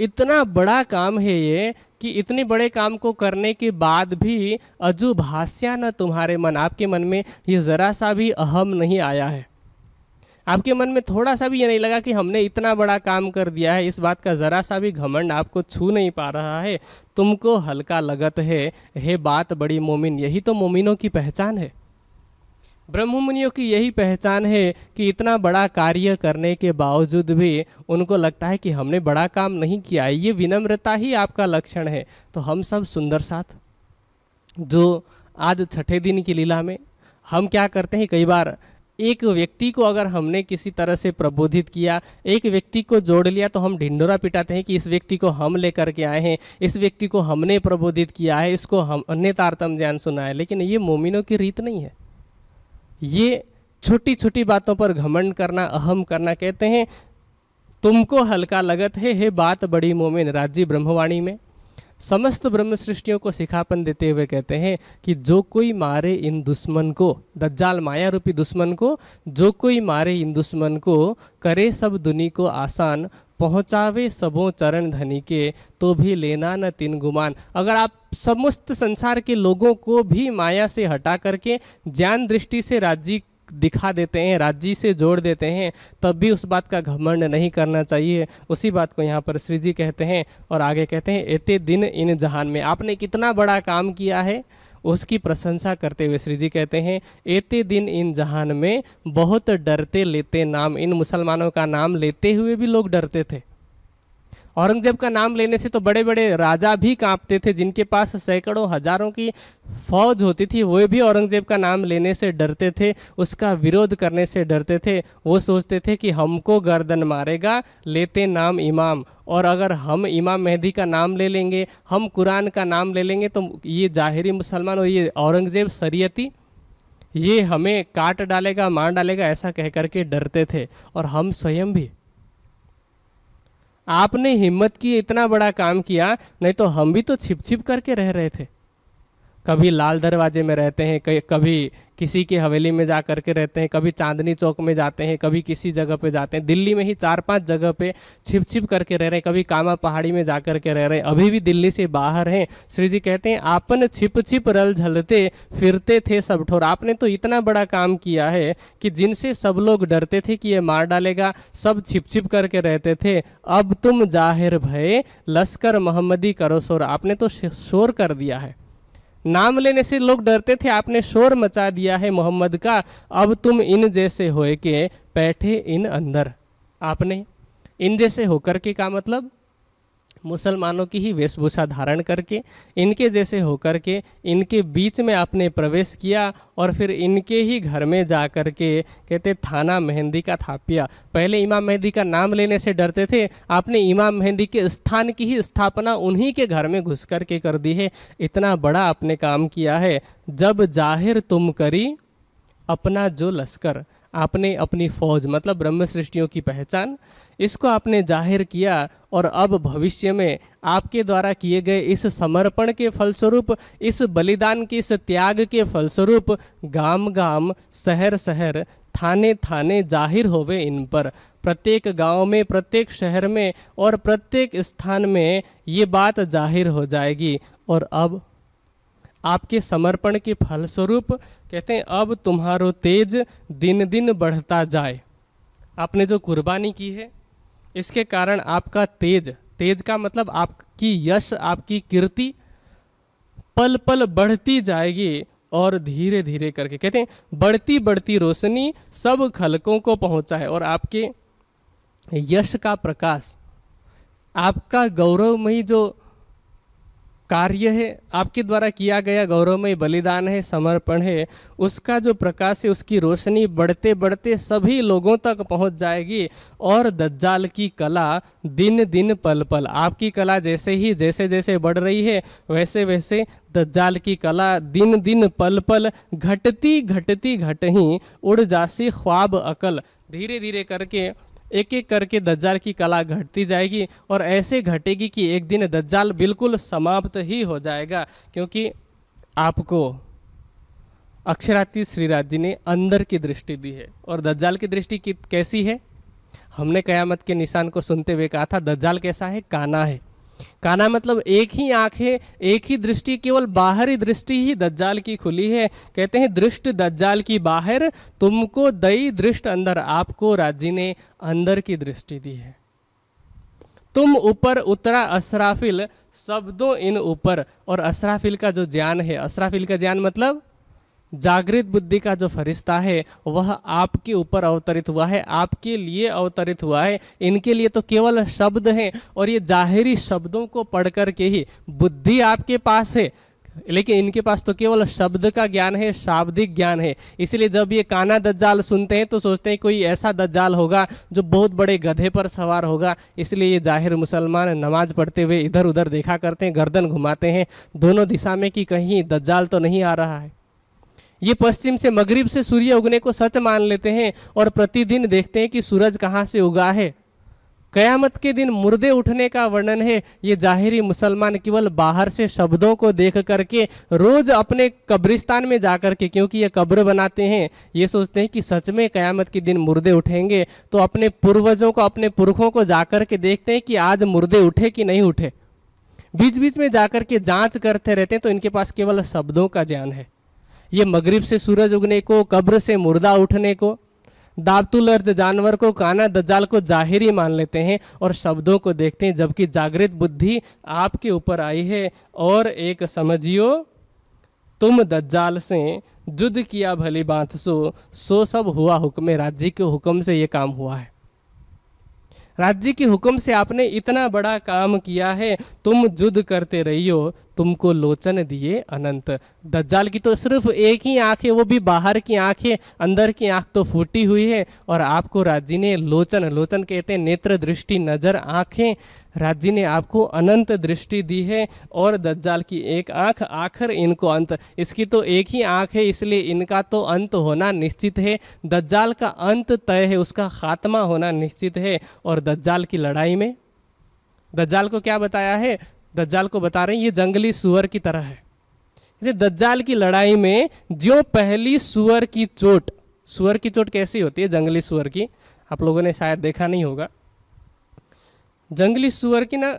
इतना बड़ा काम है ये कि इतने बड़े काम को करने के बाद भी अजू भाष्या न तुम्हारे मन आपके मन में ये ज़रा सा भी अहम नहीं आया है आपके मन में थोड़ा सा भी ये नहीं लगा कि हमने इतना बड़ा काम कर दिया है इस बात का ज़रा सा भी घमंड आपको छू नहीं पा रहा है तुमको हल्का लगत है हे बात बड़ी मोमिन यही तो मोमिनों की पहचान है ब्रह्म मुनियों की यही पहचान है कि इतना बड़ा कार्य करने के बावजूद भी उनको लगता है कि हमने बड़ा काम नहीं किया है ये विनम्रता ही आपका लक्षण है तो हम सब सुंदर साथ जो आज छठे दिन की लीला में हम क्या करते हैं कई बार एक व्यक्ति को अगर हमने किसी तरह से प्रबोधित किया एक व्यक्ति को जोड़ लिया तो हम ढिंडोरा पिटाते हैं कि इस व्यक्ति को हम लेकर के आए हैं इस व्यक्ति को हमने प्रबोधित किया है इसको हम अन्य तारतम ज्ञान सुना है लेकिन ये मोमिनों की रीत नहीं है ये छोटी छोटी बातों पर घमंड करना अहम करना कहते हैं तुमको हल्का लगत है हे बात बड़ी मोमिन राज्य ब्रह्मवाणी में समस्त ब्रह्म सृष्टियों को सिखापन देते हुए कहते हैं कि जो कोई मारे इन दुश्मन को दज्जाल माया रूपी दुश्मन को जो कोई मारे इन दुश्मन को करे सब दुनी को आसान पहुंचावे सबों चरण धनी के तो भी लेना न तीन गुमान अगर आप समस्त संसार के लोगों को भी माया से हटा करके ज्ञान दृष्टि से राज्य दिखा देते हैं राज्य से जोड़ देते हैं तब भी उस बात का घमंड नहीं करना चाहिए उसी बात को यहाँ पर श्री जी कहते हैं और आगे कहते हैं इतने दिन इन जहान में आपने कितना बड़ा काम किया है उसकी प्रशंसा करते हुए श्री जी कहते हैं एते दिन इन जहान में बहुत डरते लेते नाम इन मुसलमानों का नाम लेते हुए भी लोग डरते थे औरंगजेब का नाम लेने से तो बड़े बड़े राजा भी कांपते थे जिनके पास सैकड़ों हजारों की फौज होती थी वे भी औरंगजेब का नाम लेने से डरते थे उसका विरोध करने से डरते थे वो सोचते थे कि हमको गर्दन मारेगा लेते नाम इमाम और अगर हम इमाम मेहदी का नाम ले लेंगे हम कुरान का नाम ले लेंगे तो ये जाहिरी मुसलमान और ये औरंगजेब सरियती ये हमें काट डालेगा मार डालेगा ऐसा कह करके डरते थे और हम स्वयं भी आपने हिम्मत की इतना बड़ा काम किया नहीं तो हम भी तो छिप छिप करके रह रहे थे कभी लाल दरवाजे में रहते हैं कभी किसी की हवेली में जा कर के रहते हैं कभी चांदनी चौक में जाते हैं कभी किसी जगह पे जाते हैं दिल्ली में ही चार पांच जगह पे छिप छिप करके रह रहे हैं कभी कामा पहाड़ी में जा कर के रह रहे हैं अभी भी दिल्ली से बाहर हैं श्री जी कहते हैं आपन छिप छिप रल झलते फिरते थे सब ठोर आपने तो इतना बड़ा काम किया है कि जिनसे सब लोग डरते थे कि ये मार डालेगा सब छिप छिप करके रहते थे अब तुम जाहिर भय लश्कर मोहम्मदी करो शोर आपने तो शोर कर दिया है नाम लेने से लोग डरते थे आपने शोर मचा दिया है मोहम्मद का अब तुम इन जैसे होए के बैठे इन अंदर आपने इन जैसे होकर के का मतलब मुसलमानों की ही वेशभूषा धारण करके इनके जैसे होकर के इनके बीच में आपने प्रवेश किया और फिर इनके ही घर में जा कर के कहते थाना मेहंदी का थापिया पहले इमाम मेहंदी का नाम लेने से डरते थे आपने इमाम मेहंदी के स्थान की ही स्थापना उन्हीं के घर में घुस कर के कर दी है इतना बड़ा आपने काम किया है जब जाहिर तुम करी अपना जो लश्कर आपने अपनी फौज मतलब ब्रह्म सृष्टियों की पहचान इसको आपने जाहिर किया और अब भविष्य में आपके द्वारा किए गए इस समर्पण के फलस्वरूप इस बलिदान के इस त्याग के फलस्वरूप गांव गांव शहर शहर थाने थाने जाहिर होवे इन पर प्रत्येक गांव में प्रत्येक शहर में और प्रत्येक स्थान में ये बात जाहिर हो जाएगी और अब आपके समर्पण के फलस्वरूप कहते हैं अब तुम्हारो तेज दिन दिन बढ़ता जाए आपने जो कुर्बानी की है इसके कारण आपका तेज तेज का मतलब आपकी यश आपकी कीर्ति पल पल बढ़ती जाएगी और धीरे धीरे करके कहते हैं बढ़ती बढ़ती रोशनी सब खलकों को पहुंचा है और आपके यश का प्रकाश आपका गौरवमयी जो कार्य है आपके द्वारा किया गया गौरवमय बलिदान है समर्पण है उसका जो प्रकाश है उसकी रोशनी बढ़ते बढ़ते सभी लोगों तक पहुंच जाएगी और दज्जाल की कला दिन दिन पल पल आपकी कला जैसे ही जैसे जैसे बढ़ रही है वैसे वैसे दज्जाल की कला दिन दिन पल पल घटती घटती घट ही उड़ जासी ख्वाब अकल धीरे धीरे करके एक एक करके दज्जाल की कला घटती जाएगी और ऐसे घटेगी कि एक दिन दज्जाल बिल्कुल समाप्त ही हो जाएगा क्योंकि आपको अक्षराती श्रीराज जी ने अंदर की दृष्टि दी है और दज्जाल की दृष्टि कैसी है हमने कयामत के निशान को सुनते हुए कहा था दज्जाल कैसा है काना है काना मतलब एक ही आँख है एक ही दृष्टि केवल बाहरी दृष्टि ही दज्जाल की खुली है कहते हैं दृष्ट दज्जाल की बाहर तुमको दई दृष्ट अंदर आपको राज्य ने अंदर की दृष्टि दी है तुम ऊपर उतरा असराफिल शब्दों इन ऊपर और असराफिल का जो ज्ञान है असराफिल का ज्ञान मतलब जागृत बुद्धि का जो फरिश्ता है वह आपके ऊपर अवतरित हुआ है आपके लिए अवतरित हुआ है इनके लिए तो केवल शब्द हैं और ये जाहिरी शब्दों को पढ़ कर के ही बुद्धि आपके पास है लेकिन इनके पास तो केवल शब्द का ज्ञान है शाब्दिक ज्ञान है इसलिए जब ये काना दज्जाल सुनते हैं तो सोचते हैं कोई ऐसा दज्जाल होगा जो बहुत बड़े गधे पर सवार होगा इसलिए ये जाहिर मुसलमान नमाज पढ़ते हुए इधर उधर देखा करते हैं गर्दन घुमाते हैं दोनों दिशा में कि कहीं दज्जाल तो नहीं आ रहा है ये पश्चिम से मगरिब से सूर्य उगने को सच मान लेते हैं और प्रतिदिन देखते हैं कि सूरज कहाँ से उगा है कयामत के दिन मुर्दे उठने का वर्णन है ये जाहिरी मुसलमान केवल बाहर से शब्दों को देख करके रोज़ अपने कब्रिस्तान में जा कर के क्योंकि ये कब्र बनाते हैं ये सोचते हैं कि सच में कयामत के दिन मुर्दे उठेंगे तो अपने पूर्वजों को अपने पुरखों को जा कर के देखते हैं कि आज मुर्दे उठे कि नहीं उठे बीच बीच में जाकर के जाँच करते रहते हैं तो इनके पास केवल शब्दों का ज्ञान है ये मगरिब से सूरज उगने को कब्र से मुर्दा उठने को दाबतुल अर्ज जानवर को काना दज्जाल को जाहिरी मान लेते हैं और शब्दों को देखते हैं जबकि जागृत बुद्धि आपके ऊपर आई है और एक समझियो तुम दज्जाल से जुद किया भली बात सो सो सब हुआ हुक्म राज्य के हुक्म से ये काम हुआ है राज्य के हुक्म से आपने इतना बड़ा काम किया है तुम जुद करते रहियो तुमको लोचन दिए अनंत दज्जाल की तो सिर्फ एक ही आँख है वो भी बाहर की आंख है अंदर की आँख तो फूटी हुई है और आपको राज्य ने लोचन लोचन कहते हैं नेत्र दृष्टि नज़र आँखें राज जी ने आपको अनंत दृष्टि दी है और दज्जाल की एक आंख आखिर इनको अंत इसकी तो एक ही आंख है इसलिए इनका तो अंत होना निश्चित है दज्जाल का अंत तय है उसका खात्मा होना निश्चित है और दज्जाल की लड़ाई में दज्जाल को क्या बताया है दज्जाल को बता रहे हैं ये जंगली सुअर की तरह है दज्जाल की लड़ाई में जो पहली सुअर की चोट सुअर की चोट कैसी होती है जंगली सुअर की आप लोगों ने शायद देखा नहीं होगा जंगली सुअर की ना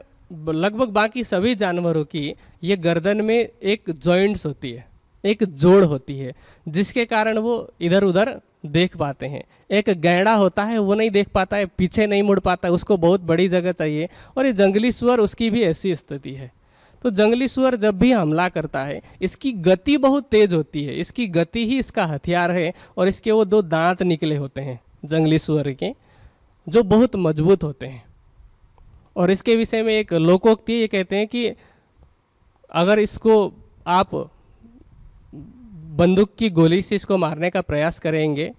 लगभग बाकी सभी जानवरों की ये गर्दन में एक जॉइंट्स होती है एक जोड़ होती है जिसके कारण वो इधर उधर देख पाते हैं एक गैंडा होता है वो नहीं देख पाता है पीछे नहीं मुड़ पाता उसको बहुत बड़ी जगह चाहिए और ये जंगली सुअर उसकी भी ऐसी स्थिति है तो जंगली सुअर जब भी हमला करता है इसकी गति बहुत तेज़ होती है इसकी गति ही इसका हथियार है और इसके वो दो दांत निकले होते हैं जंगली सुअर के जो बहुत मजबूत होते हैं और इसके विषय में एक लोकोक्ति ये कहते हैं कि अगर इसको आप बंदूक की गोली से इसको मारने का प्रयास करेंगे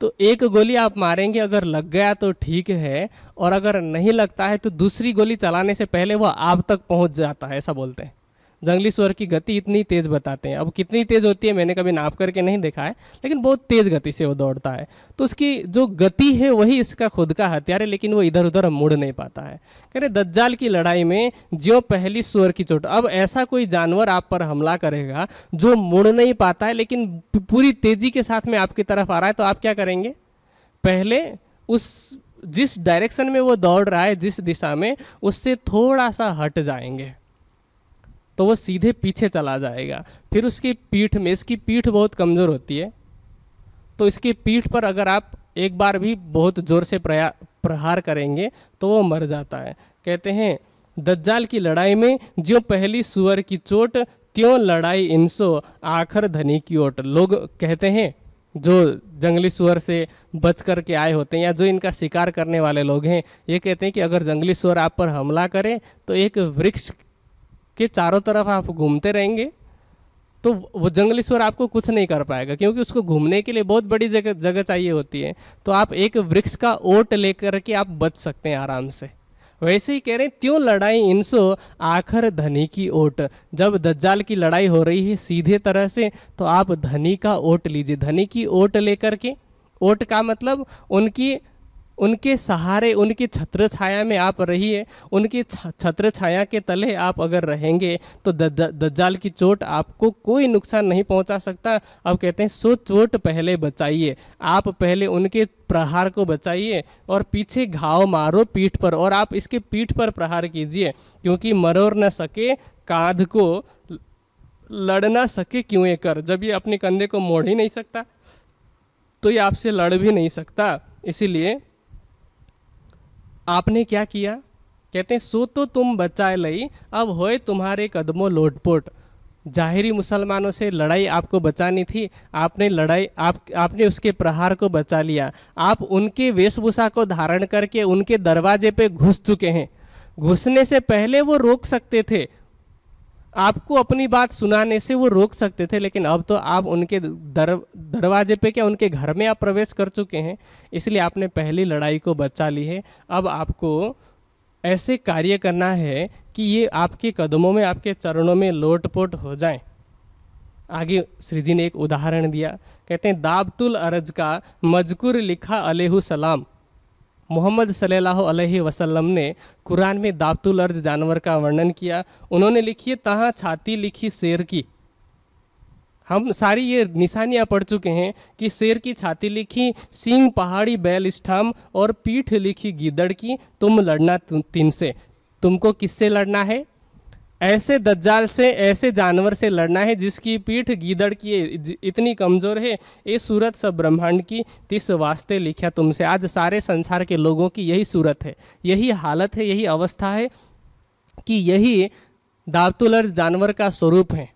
तो एक गोली आप मारेंगे अगर लग गया तो ठीक है और अगर नहीं लगता है तो दूसरी गोली चलाने से पहले वह आप तक पहुंच जाता है ऐसा बोलते हैं जंगली सुअर की गति इतनी तेज़ बताते हैं अब कितनी तेज़ होती है मैंने कभी नाप करके नहीं देखा है लेकिन बहुत तेज़ गति से वो दौड़ता है तो उसकी जो गति है वही इसका खुद का हथियार है लेकिन वो इधर उधर मुड़ नहीं पाता है कह रहे दज्जाल की लड़ाई में जो पहली सुअर की चोट अब ऐसा कोई जानवर आप पर हमला करेगा जो मुड़ नहीं पाता है लेकिन पूरी तेज़ी के साथ में आपकी तरफ आ रहा है तो आप क्या करेंगे पहले उस जिस डायरेक्शन में वो दौड़ रहा है जिस दिशा में उससे थोड़ा सा हट जाएंगे तो वो सीधे पीछे चला जाएगा फिर उसकी पीठ में इसकी पीठ बहुत कमज़ोर होती है तो इसकी पीठ पर अगर आप एक बार भी बहुत ज़ोर से प्रया प्रहार करेंगे तो वो मर जाता है कहते हैं दज्जाल की लड़ाई में जो पहली सुअर की चोट त्यों लड़ाई इनसो आखिर धनी की ओट लोग कहते हैं जो जंगली सुअर से बच कर के आए होते हैं या जो इनका शिकार करने वाले लोग हैं ये कहते हैं कि अगर जंगली सुअर आप पर हमला करे तो एक वृक्ष के चारों तरफ आप घूमते रहेंगे तो वो जंगली सुअर आपको कुछ नहीं कर पाएगा क्योंकि उसको घूमने के लिए बहुत बड़ी जगह जगह चाहिए होती है तो आप एक वृक्ष का ओट लेकर के आप बच सकते हैं आराम से वैसे ही कह रहे हैं त्यों लड़ाई इनसो आखिर धनी की ओट जब दज्जाल की लड़ाई हो रही है सीधे तरह से तो आप धनी का ओट लीजिए धनी की ओट लेकर के ओट का मतलब उनकी उनके सहारे उनकी छत्र छाया में आप रहिए उनकी छत्र छाया के तले आप अगर रहेंगे तो दज्जाल की चोट आपको कोई नुकसान नहीं पहुंचा सकता अब कहते हैं सो चोट पहले बचाइए आप पहले उनके प्रहार को बचाइए और पीछे घाव मारो पीठ पर और आप इसके पीठ पर प्रहार कीजिए क्योंकि मरोर न सके कांध को लड़ ना सके क्यों ये कर जब ये अपने कंधे को मोड़ ही नहीं सकता तो ये आपसे लड़ भी नहीं सकता इसीलिए आपने क्या किया कहते हैं सो तो तुम बचाए लई अब होए तुम्हारे कदमों लोटपोट जाहिरी मुसलमानों से लड़ाई आपको बचानी थी आपने लड़ाई आप आपने उसके प्रहार को बचा लिया आप उनके वेशभूषा को धारण करके उनके दरवाजे पे घुस चुके हैं घुसने से पहले वो रोक सकते थे आपको अपनी बात सुनाने से वो रोक सकते थे लेकिन अब तो आप उनके दर दरवाजे पे क्या उनके घर में आप प्रवेश कर चुके हैं इसलिए आपने पहली लड़ाई को बचा ली है अब आपको ऐसे कार्य करना है कि ये आपके कदमों में आपके चरणों में लोटपोट हो जाए आगे श्री जी ने एक उदाहरण दिया कहते हैं दाबतुल अरज का मजकूर लिखा अलेहू सलाम मोहम्मद सल्लल्लाहु अलैहि वसल्लम ने कुरान में दाबतुल अर्ज जानवर का वर्णन किया उन्होंने लिखी है तहाँ छाती लिखी शेर की हम सारी ये निशानियाँ पढ़ चुके हैं कि शेर की छाती लिखी सिंह पहाड़ी बैल स्टाम और पीठ लिखी गिदड़ की तुम लड़ना तीन से तुमको किससे लड़ना है ऐसे दज्जाल से ऐसे जानवर से लड़ना है जिसकी पीठ गीदड़ की इतनी कमज़ोर है ये सूरत सब ब्रह्मांड की तिस वास्ते लिखा तुमसे आज सारे संसार के लोगों की यही सूरत है यही हालत है यही अवस्था है कि यही दावतुलर जानवर का स्वरूप है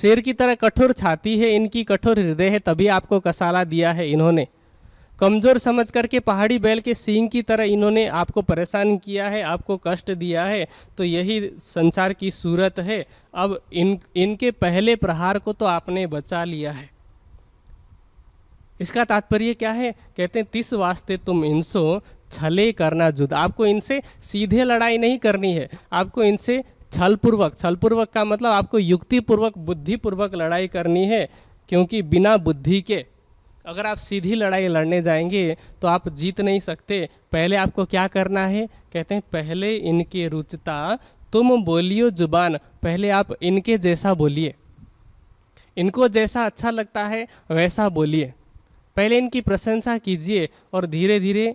शेर की तरह कठोर छाती है इनकी कठोर हृदय है तभी आपको कसाला दिया है इन्होंने कमज़ोर समझ करके पहाड़ी बैल के सींग की तरह इन्होंने आपको परेशान किया है आपको कष्ट दिया है तो यही संसार की सूरत है अब इन इनके पहले प्रहार को तो आपने बचा लिया है इसका तात्पर्य क्या है कहते हैं तिस वास्ते तुम इनसो छले करना जुद आपको इनसे सीधे लड़ाई नहीं करनी है आपको इनसे छलपूर्वक छलपूर्वक का मतलब आपको युक्तिपूर्वक बुद्धिपूर्वक लड़ाई करनी है क्योंकि बिना बुद्धि के अगर आप सीधी लड़ाई लड़ने जाएंगे तो आप जीत नहीं सकते पहले आपको क्या करना है कहते हैं पहले इनके रुचता तुम बोलियो जुबान पहले आप इनके जैसा बोलिए इनको जैसा अच्छा लगता है वैसा बोलिए पहले इनकी प्रशंसा कीजिए और धीरे धीरे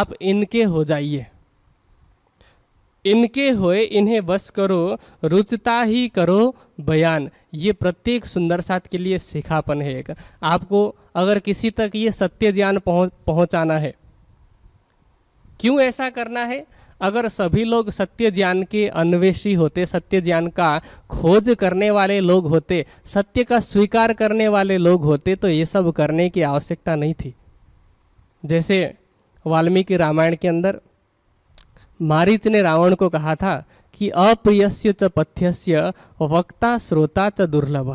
आप इनके हो जाइए इनके होए इन्हें वश करो रुचता ही करो बयान ये प्रत्येक सुंदर सात के लिए सिखापन है एक आपको अगर किसी तक ये सत्य ज्ञान पहुँच पहुँचाना है क्यों ऐसा करना है अगर सभी लोग सत्य ज्ञान के अन्वेषी होते सत्य ज्ञान का खोज करने वाले लोग होते सत्य का स्वीकार करने वाले लोग होते तो ये सब करने की आवश्यकता नहीं थी जैसे वाल्मीकि रामायण के अंदर मारिच ने रावण को कहा था कि अप्रियस्य च पथ्यस्य वक्ता श्रोता च दुर्लभ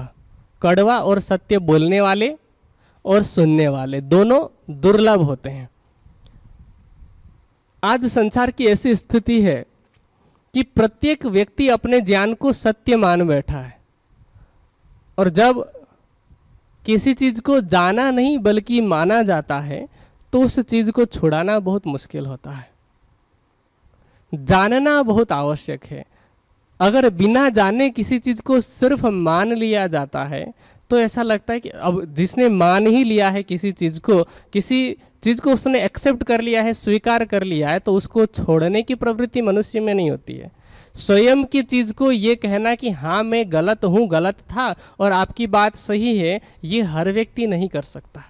कड़वा और सत्य बोलने वाले और सुनने वाले दोनों दुर्लभ होते हैं आज संसार की ऐसी स्थिति है कि प्रत्येक व्यक्ति अपने ज्ञान को सत्य मान बैठा है और जब किसी चीज़ को जाना नहीं बल्कि माना जाता है तो उस चीज़ को छुड़ाना बहुत मुश्किल होता है जानना बहुत आवश्यक है अगर बिना जाने किसी चीज़ को सिर्फ मान लिया जाता है तो ऐसा लगता है कि अब जिसने मान ही लिया है किसी चीज़ को किसी चीज़ को उसने एक्सेप्ट कर लिया है स्वीकार कर लिया है तो उसको छोड़ने की प्रवृत्ति मनुष्य में नहीं होती है स्वयं की चीज़ को ये कहना कि हाँ मैं गलत हूँ गलत था और आपकी बात सही है ये हर व्यक्ति नहीं कर सकता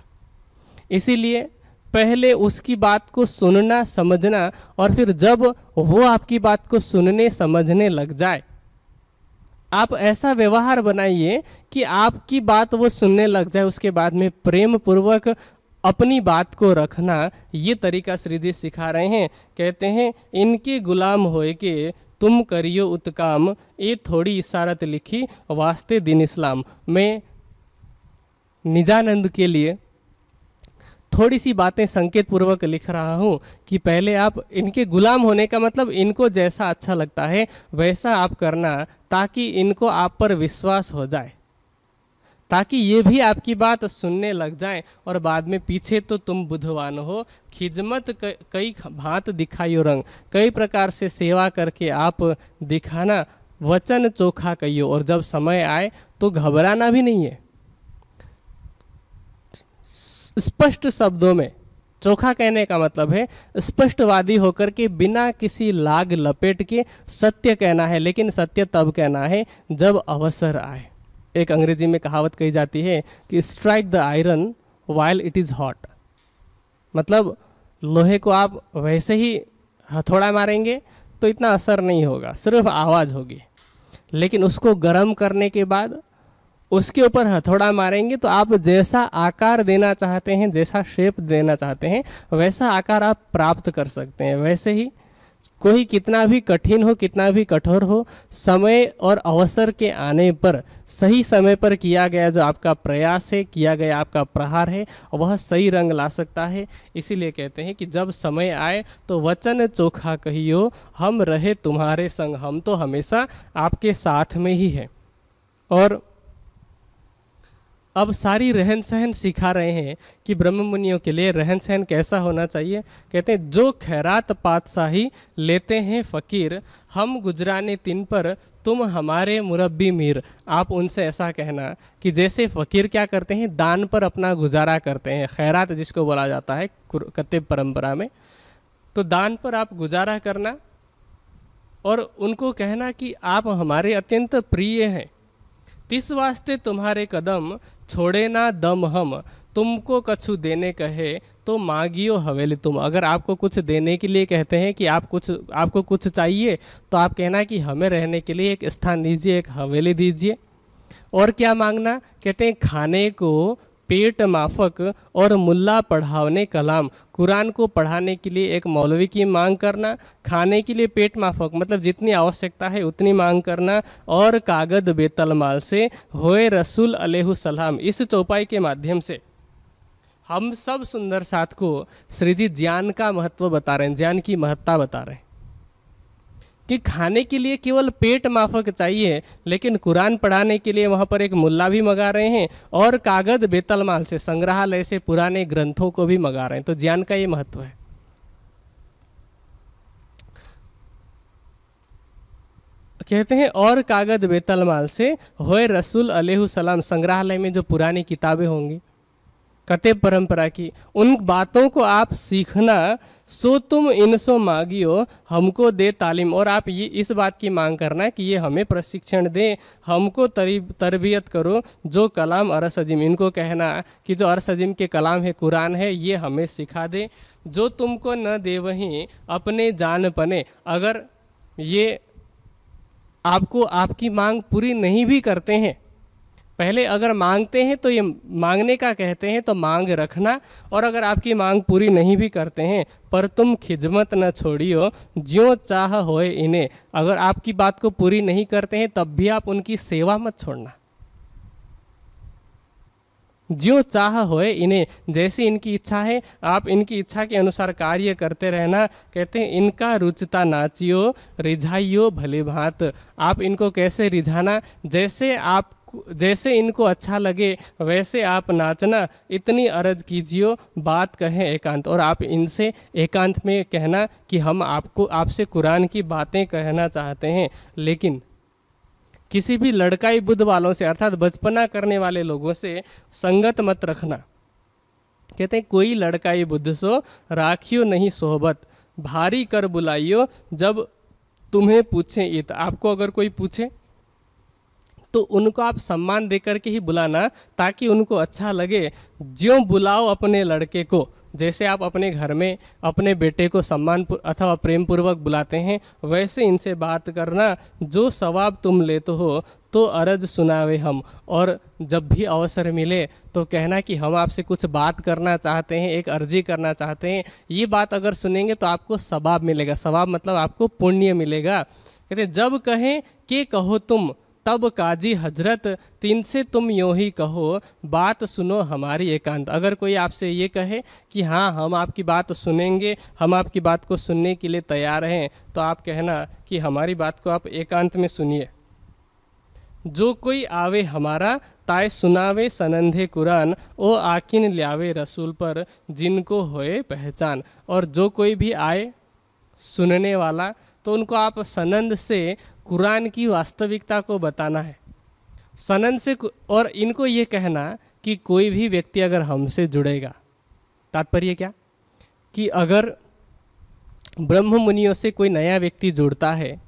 इसीलिए पहले उसकी बात को सुनना समझना और फिर जब वो आपकी बात को सुनने समझने लग जाए आप ऐसा व्यवहार बनाइए कि आपकी बात वो सुनने लग जाए उसके बाद में प्रेम पूर्वक अपनी बात को रखना ये तरीका श्री जी सिखा रहे हैं कहते हैं इनके गुलाम होए के तुम करियो उत्काम ये थोड़ी इशारत लिखी वास्ते दिन इस्लाम मैं निजानंद के लिए थोड़ी सी बातें संकेत पूर्वक लिख रहा हूँ कि पहले आप इनके गुलाम होने का मतलब इनको जैसा अच्छा लगता है वैसा आप करना ताकि इनको आप पर विश्वास हो जाए ताकि ये भी आपकी बात सुनने लग जाए और बाद में पीछे तो तुम बुधवान हो खिजमत कई भात दिखाइयो रंग कई प्रकार से सेवा करके आप दिखाना वचन चोखा कहियो और जब समय आए तो घबराना भी नहीं है स्पष्ट शब्दों में चोखा कहने का मतलब है स्पष्टवादी होकर के बिना किसी लाग लपेट के सत्य कहना है लेकिन सत्य तब कहना है जब अवसर आए एक अंग्रेजी में कहावत कही जाती है कि strike the iron while it is hot मतलब लोहे को आप वैसे ही हथौड़ा मारेंगे तो इतना असर नहीं होगा सिर्फ आवाज़ होगी लेकिन उसको गर्म करने के बाद उसके ऊपर हथौड़ा मारेंगे तो आप जैसा आकार देना चाहते हैं जैसा शेप देना चाहते हैं वैसा आकार आप प्राप्त कर सकते हैं वैसे ही कोई कितना भी कठिन हो कितना भी कठोर हो समय और अवसर के आने पर सही समय पर किया गया जो आपका प्रयास है किया गया आपका प्रहार है वह सही रंग ला सकता है इसीलिए कहते हैं कि जब समय आए तो वचन चोखा कहियो हम रहे तुम्हारे संग हम तो हमेशा आपके साथ में ही हैं और अब सारी रहन सहन सिखा रहे हैं कि ब्रह्म मुनियों के लिए रहन सहन कैसा होना चाहिए कहते हैं जो खैरात पातशाही लेते हैं फ़कीर हम गुजराने तिन पर तुम हमारे मुरब्बी मीर आप उनसे ऐसा कहना कि जैसे फ़कीर क्या करते हैं दान पर अपना गुजारा करते हैं खैरात जिसको बोला जाता है कत्य परंपरा में तो दान पर आप गुजारा करना और उनको कहना कि आप हमारे अत्यंत प्रिय हैं तिस वास्ते तुम्हारे कदम छोड़े ना दम हम तुमको कछु देने कहे तो मांगियो हवेली तुम अगर आपको कुछ देने के लिए कहते हैं कि आप कुछ आपको कुछ चाहिए तो आप कहना कि हमें रहने के लिए एक स्थान दीजिए एक हवेली दीजिए और क्या मांगना कहते हैं खाने को पेट माफक और मुल्ला पढ़ावने कलाम कुरान को पढ़ाने के लिए एक मौलवी की मांग करना खाने के लिए पेट माफक मतलब जितनी आवश्यकता है उतनी मांग करना और कागद बेतलमाल से होए रसूल सलाम इस चौपाई के माध्यम से हम सब सुंदर साथ को श्रीजी ज्ञान का महत्व बता रहे हैं ज्ञान की महत्ता बता रहे हैं कि खाने के लिए केवल पेट माफक चाहिए लेकिन कुरान पढ़ाने के लिए वहाँ पर एक मुल्ला भी मंगा रहे हैं और कागज़ बेतलमाल से संग्रहालय से पुराने ग्रंथों को भी मंगा रहे हैं तो ज्ञान का ये महत्व है कहते हैं और कागज़ बेतलमाल से होए रसूल सलाम संग्रहालय में जो पुरानी किताबें होंगी कटे परंपरा की उन बातों को आप सीखना सो तुम इनसो मांगियो हमको दे तालीम और आप ये इस बात की मांग करना कि ये हमें प्रशिक्षण दें हमको तरबियत करो जो कलाम अरस अजीम इनको कहना कि जो अरस अजीम के कलाम है कुरान है ये हमें सिखा दे जो तुमको न दे वहीं अपने जान पने अगर ये आपको आपकी मांग पूरी नहीं भी करते हैं पहले अगर मांगते हैं तो ये मांगने का कहते हैं तो मांग रखना और अगर आपकी मांग पूरी नहीं भी करते हैं पर तुम खिजमत न छोड़ियो ज्यो चाह होए इन्हें अगर आपकी बात को पूरी नहीं करते हैं तब भी आप उनकी सेवा मत छोड़ना जो चाह होए इन्हें जैसी इनकी इच्छा है आप इनकी इच्छा के अनुसार कार्य करते रहना कहते हैं इनका रुचता नाचियो रिझाइयो भले भात आप इनको कैसे रिझाना जैसे आप जैसे इनको अच्छा लगे वैसे आप नाचना इतनी अर्ज कीजियो बात कहें एकांत और आप इनसे एकांत में कहना कि हम आपको आपसे कुरान की बातें कहना चाहते हैं लेकिन किसी भी लड़काई बुद्ध वालों से अर्थात बचपना करने वाले लोगों से संगत मत रखना कहते हैं कोई लड़काई बुद्ध सो राखियो नहीं सोहबत भारी कर बुलाइयो जब तुम्हें पूछें इत आपको अगर कोई पूछे तो उनको आप सम्मान दे करके ही बुलाना ताकि उनको अच्छा लगे ज्यों बुलाओ अपने लड़के को जैसे आप अपने घर में अपने बेटे को सम्मान अथवा प्रेम पूर्वक बुलाते हैं वैसे इनसे बात करना जो सवाब तुम लेते हो तो अरज सुनावे हम और जब भी अवसर मिले तो कहना कि हम आपसे कुछ बात करना चाहते हैं एक अर्जी करना चाहते हैं ये बात अगर सुनेंगे तो आपको सवाब मिलेगा सवाब मतलब आपको पुण्य मिलेगा कहते जब कहें कि कहो तुम तब काजी हजरत तीन से तुम यूँ ही कहो बात सुनो हमारी एकांत अगर कोई आपसे ये कहे कि हाँ हम आपकी बात सुनेंगे हम आपकी बात को सुनने के लिए तैयार हैं तो आप कहना कि हमारी बात को आप एकांत में सुनिए जो कोई आवे हमारा ताय सुनावे सनंधे कुरान ओ आकिन ल्यावे रसूल पर जिनको होए पहचान और जो कोई भी आए सुनने वाला तो उनको आप सनंद से कुरान की वास्तविकता को बताना है सनंद से और इनको ये कहना कि कोई भी व्यक्ति अगर हमसे जुड़ेगा तात्पर्य क्या कि अगर ब्रह्म मुनियों से कोई नया व्यक्ति जुड़ता है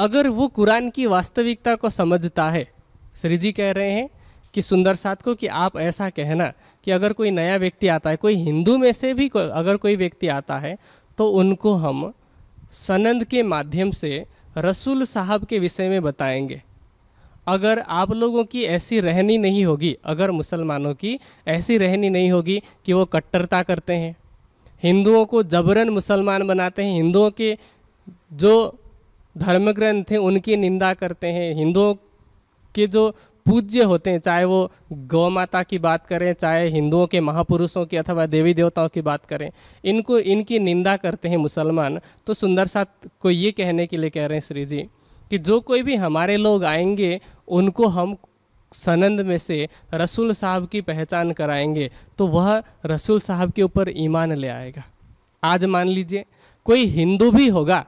अगर वो कुरान की वास्तविकता को समझता है श्री जी कह रहे हैं कि सुंदर साथ को कि आप ऐसा कहना कि अगर कोई नया व्यक्ति आता है कोई हिंदू में से भी को, अगर कोई व्यक्ति आता है तो उनको हम सनंद के माध्यम से रसूल साहब के विषय में बताएंगे अगर आप लोगों की ऐसी रहनी नहीं होगी अगर मुसलमानों की ऐसी रहनी नहीं होगी कि वो कट्टरता करते हैं हिंदुओं को जबरन मुसलमान बनाते हैं हिंदुओं के जो धर्म ग्रंथ हैं उनकी निंदा करते हैं हिंदुओं के जो पूज्य होते हैं चाहे वो गौ माता की बात करें चाहे हिंदुओं के महापुरुषों की अथवा देवी देवताओं की बात करें इनको इनकी निंदा करते हैं मुसलमान तो सुंदर साथ को ये कहने के लिए कह रहे हैं श्री जी कि जो कोई भी हमारे लोग आएंगे उनको हम सनंद में से रसूल साहब की पहचान कराएंगे तो वह रसूल साहब के ऊपर ईमान ले आएगा आज मान लीजिए कोई हिंदू भी होगा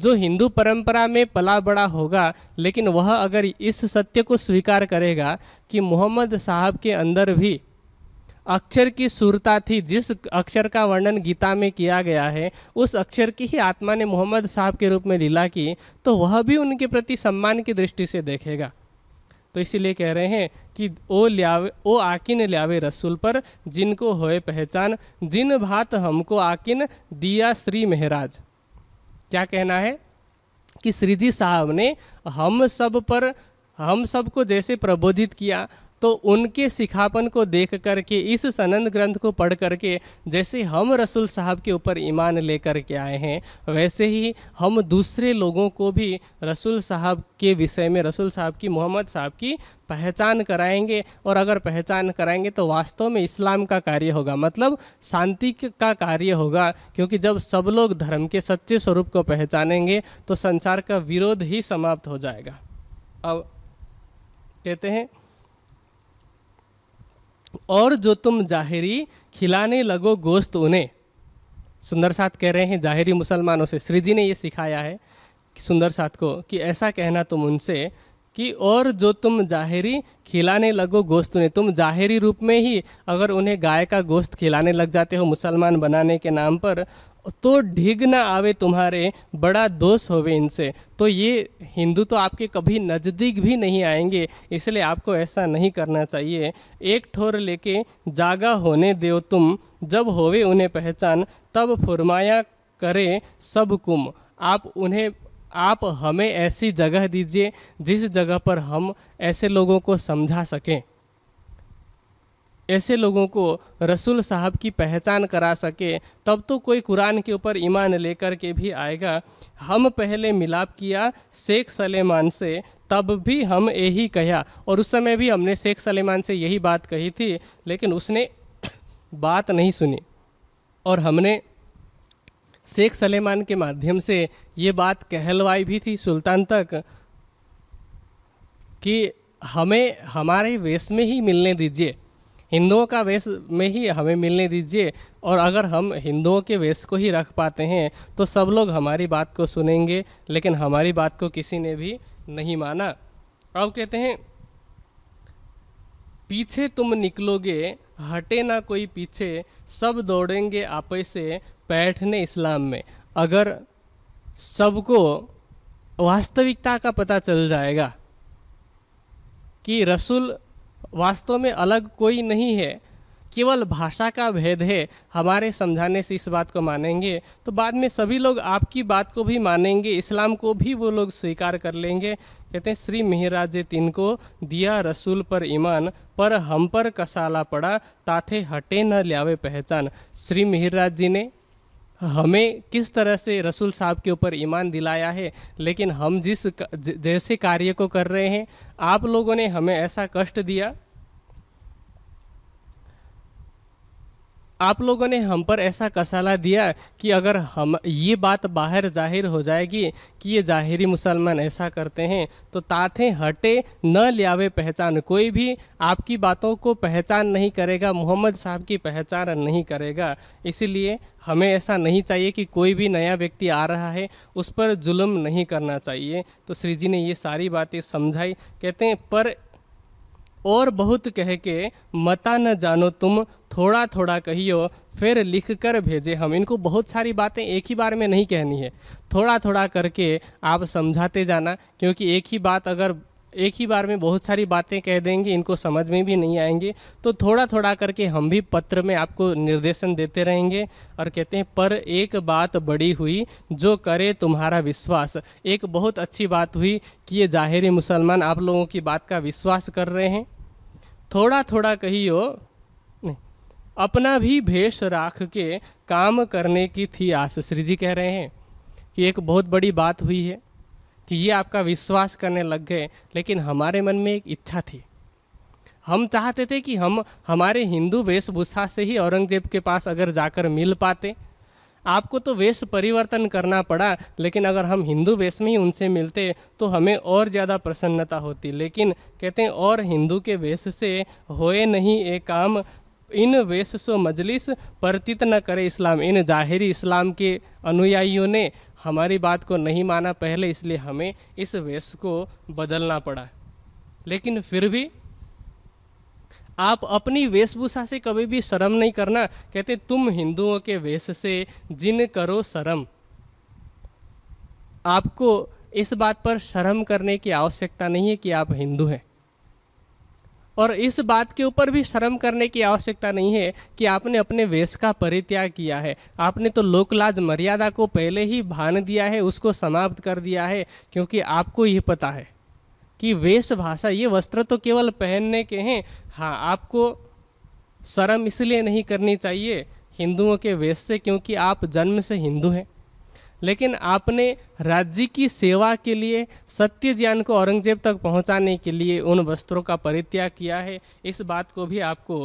जो हिंदू परंपरा में पला बड़ा होगा लेकिन वह अगर इस सत्य को स्वीकार करेगा कि मोहम्मद साहब के अंदर भी अक्षर की सुरता थी जिस अक्षर का वर्णन गीता में किया गया है उस अक्षर की ही आत्मा ने मोहम्मद साहब के रूप में लीला की तो वह भी उनके प्रति सम्मान की दृष्टि से देखेगा तो इसीलिए कह रहे हैं कि ओ लियावे ओ आकिन लियावे रसूल पर जिनको होए पहचान जिन भात हमको आकिन दिया श्री महराज क्या कहना है कि श्रीजी साहब ने हम सब पर हम सबको जैसे प्रबोधित किया तो उनके सिखापन को देख करके इस सनंद ग्रंथ को पढ़ करके जैसे हम रसूल साहब के ऊपर ईमान लेकर के आए हैं वैसे ही हम दूसरे लोगों को भी रसूल साहब के विषय में रसूल साहब की मोहम्मद साहब की पहचान कराएंगे और अगर पहचान कराएंगे तो वास्तव में इस्लाम का कार्य होगा मतलब शांति का कार्य होगा क्योंकि जब सब लोग धर्म के सच्चे स्वरूप को पहचानेंगे तो संसार का विरोध ही समाप्त हो जाएगा अब कहते हैं और जो तुम जाहिरी खिलाने लगो गोश्त उन्हें सुंदर साथ कह रहे हैं जाहिरी मुसलमानों से श्री जी ने ये सिखाया है सुंदर साथ को कि ऐसा कहना तुम उनसे कि और जो तुम जाहिरी खिलाने लगो गोश्त उन्हें तुम जाहिरी रूप में ही अगर उन्हें गाय का गोश्त खिलाने लग जाते हो मुसलमान बनाने के नाम पर तो ढिग ना आवे तुम्हारे बड़ा दोष होवे इनसे तो ये हिंदू तो आपके कभी नज़दीक भी नहीं आएंगे इसलिए आपको ऐसा नहीं करना चाहिए एक ठोर लेके जागा होने दो तुम जब होवे उन्हें पहचान तब फुरमाया करे सब कुम आप उन्हें आप हमें ऐसी जगह दीजिए जिस जगह पर हम ऐसे लोगों को समझा सकें ऐसे लोगों को रसूल साहब की पहचान करा सके तब तो कोई कुरान के ऊपर ईमान लेकर के भी आएगा हम पहले मिलाप किया शेख सलेमान से तब भी हम यही कहा और उस समय भी हमने शेख सलेमान से यही बात कही थी लेकिन उसने [coughs] बात नहीं सुनी और हमने शेख सलेमान के माध्यम से ये बात कहलवाई भी थी सुल्तान तक कि हमें हमारे वेश में ही मिलने दीजिए हिंदुओं का वेश में ही हमें मिलने दीजिए और अगर हम हिंदुओं के वेश को ही रख पाते हैं तो सब लोग हमारी बात को सुनेंगे लेकिन हमारी बात को किसी ने भी नहीं माना अब कहते हैं पीछे तुम निकलोगे हटे ना कोई पीछे सब दौड़ेंगे आपे से बैठने इस्लाम में अगर सबको वास्तविकता का पता चल जाएगा कि रसूल वास्तव में अलग कोई नहीं है केवल भाषा का भेद है हमारे समझाने से इस बात को मानेंगे तो बाद में सभी लोग आपकी बात को भी मानेंगे इस्लाम को भी वो लोग स्वीकार कर लेंगे कहते हैं श्री मिहराज तीन को दिया रसूल पर ईमान पर हम पर कसाला पड़ा ताथे हटे न ल्यावे पहचान श्री मिहराज जी ने हमें किस तरह से रसूल साहब के ऊपर ईमान दिलाया है लेकिन हम जिस जैसे कार्य को कर रहे हैं आप लोगों ने हमें ऐसा कष्ट दिया आप लोगों ने हम पर ऐसा कसाला दिया कि अगर हम ये बात बाहर जाहिर हो जाएगी कि ये जाहिरी मुसलमान ऐसा करते हैं तो ताथे हटे न लियावे पहचान कोई भी आपकी बातों को पहचान नहीं करेगा मोहम्मद साहब की पहचान नहीं करेगा इसीलिए हमें ऐसा नहीं चाहिए कि कोई भी नया व्यक्ति आ रहा है उस पर जुल्म नहीं करना चाहिए तो श्री जी ने ये सारी बातें समझाई कहते हैं पर और बहुत कह के मता न जानो तुम थोड़ा थोड़ा कहियो फिर लिख कर भेजे हम इनको बहुत सारी बातें एक ही बार में नहीं कहनी है थोड़ा थोड़ा करके आप समझाते जाना क्योंकि एक ही बात अगर एक ही बार में बहुत सारी बातें कह देंगे इनको समझ में भी नहीं आएंगे तो थोड़ा थोड़ा करके हम भी पत्र में आपको निर्देशन देते रहेंगे और कहते हैं पर एक बात बड़ी हुई जो करे तुम्हारा विश्वास एक बहुत अच्छी बात हुई कि ये जाहिर मुसलमान आप लोगों की बात का विश्वास कर रहे हैं थोड़ा थोड़ा कही हो अपना भी भेष राख के काम करने की थी आस श्री जी कह रहे हैं कि एक बहुत बड़ी बात हुई है कि ये आपका विश्वास करने लग गए लेकिन हमारे मन में एक इच्छा थी हम चाहते थे कि हम हमारे हिंदू वेशभूषा से ही औरंगजेब के पास अगर जाकर मिल पाते आपको तो वेश परिवर्तन करना पड़ा लेकिन अगर हम हिंदू वेश में ही उनसे मिलते तो हमें और ज़्यादा प्रसन्नता होती लेकिन कहते हैं और हिंदू के वेश से होए नहीं ये काम इन वेश सो मजलिस परतित न करे इस्लाम इन जाहिर इस्लाम के अनुयायियों ने हमारी बात को नहीं माना पहले इसलिए हमें इस वेश को बदलना पड़ा लेकिन फिर भी आप अपनी वेशभूषा से कभी भी शर्म नहीं करना कहते तुम हिंदुओं के वेश से जिन करो शर्म आपको इस बात पर शर्म करने की आवश्यकता नहीं है कि आप हिंदू हैं और इस बात के ऊपर भी शर्म करने की आवश्यकता नहीं है कि आपने अपने वेश का परित्याग किया है आपने तो लोकलाज मर्यादा को पहले ही भान दिया है उसको समाप्त कर दिया है क्योंकि आपको ये पता है कि वेश भाषा ये वस्त्र तो केवल पहनने के हैं हाँ आपको शर्म इसलिए नहीं करनी चाहिए हिंदुओं के वेश से क्योंकि आप जन्म से हिंदू हैं लेकिन आपने राज्य की सेवा के लिए सत्य ज्ञान को औरंगजेब तक पहुंचाने के लिए उन वस्त्रों का परित्याग किया है इस बात को भी आपको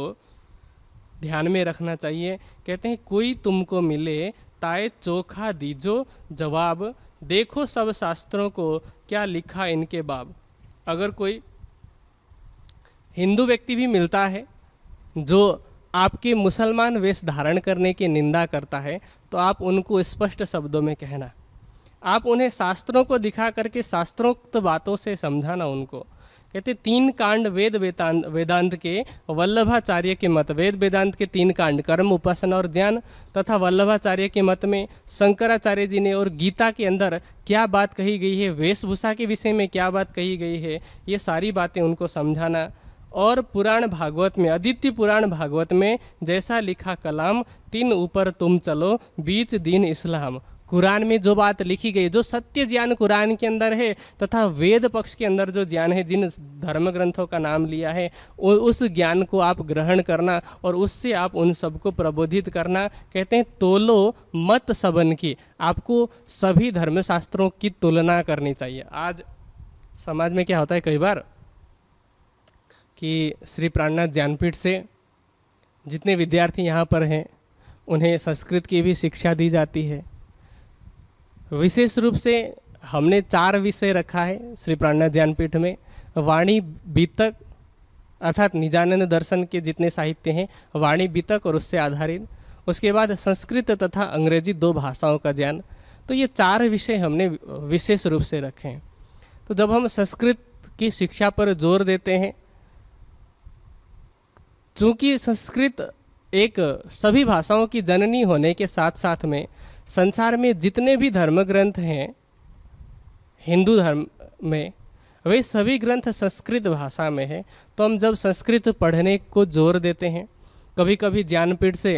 ध्यान में रखना चाहिए कहते हैं कोई तुमको मिले ताए चोखा दीजो जवाब देखो सब शास्त्रों को क्या लिखा इनके बाब अगर कोई हिंदू व्यक्ति भी मिलता है जो आपके मुसलमान वेश धारण करने की निंदा करता है तो आप उनको स्पष्ट शब्दों में कहना आप उन्हें शास्त्रों को दिखा करके शास्त्रोक्त बातों से समझाना उनको कहते तीन कांड वेद वेदांत वेदांत के वल्लभाचार्य के मत वेद वेदांत के तीन कांड कर्म उपासना और ज्ञान तथा वल्लभाचार्य के मत में शंकराचार्य जी ने और गीता के अंदर क्या बात कही गई है वेशभूषा के विषय में क्या बात कही गई है ये सारी बातें उनको समझाना और पुराण भागवत में आदित्य पुराण भागवत में जैसा लिखा कलाम तीन ऊपर तुम चलो बीच दीन इस्लाम कुरान में जो बात लिखी गई जो सत्य ज्ञान कुरान के अंदर है तथा वेद पक्ष के अंदर जो ज्ञान है जिन धर्म ग्रंथों का नाम लिया है उस ज्ञान को आप ग्रहण करना और उससे आप उन सबको प्रबोधित करना कहते हैं तोलो मत सबन की आपको सभी धर्मशास्त्रों की तुलना करनी चाहिए आज समाज में क्या होता है कई बार कि श्री प्राणनाथ ज्ञानपीठ से जितने विद्यार्थी यहाँ पर हैं उन्हें संस्कृत की भी शिक्षा दी जाती है विशेष रूप से हमने चार विषय रखा है श्री प्राणनाथ ज्ञानपीठ में वाणी बीतक अर्थात निजानंद दर्शन के जितने साहित्य हैं वाणी बीतक और उससे आधारित उसके बाद संस्कृत तथा अंग्रेजी दो भाषाओं का ज्ञान तो ये चार विषय हमने विशेष रूप से रखे हैं तो जब हम संस्कृत की शिक्षा पर जोर देते हैं चूँकि संस्कृत एक सभी भाषाओं की जननी होने के साथ साथ में संसार में जितने भी धर्म ग्रंथ हैं हिंदू धर्म में वे सभी ग्रंथ संस्कृत भाषा में है तो हम जब संस्कृत पढ़ने को जोर देते हैं कभी कभी ज्ञानपीठ से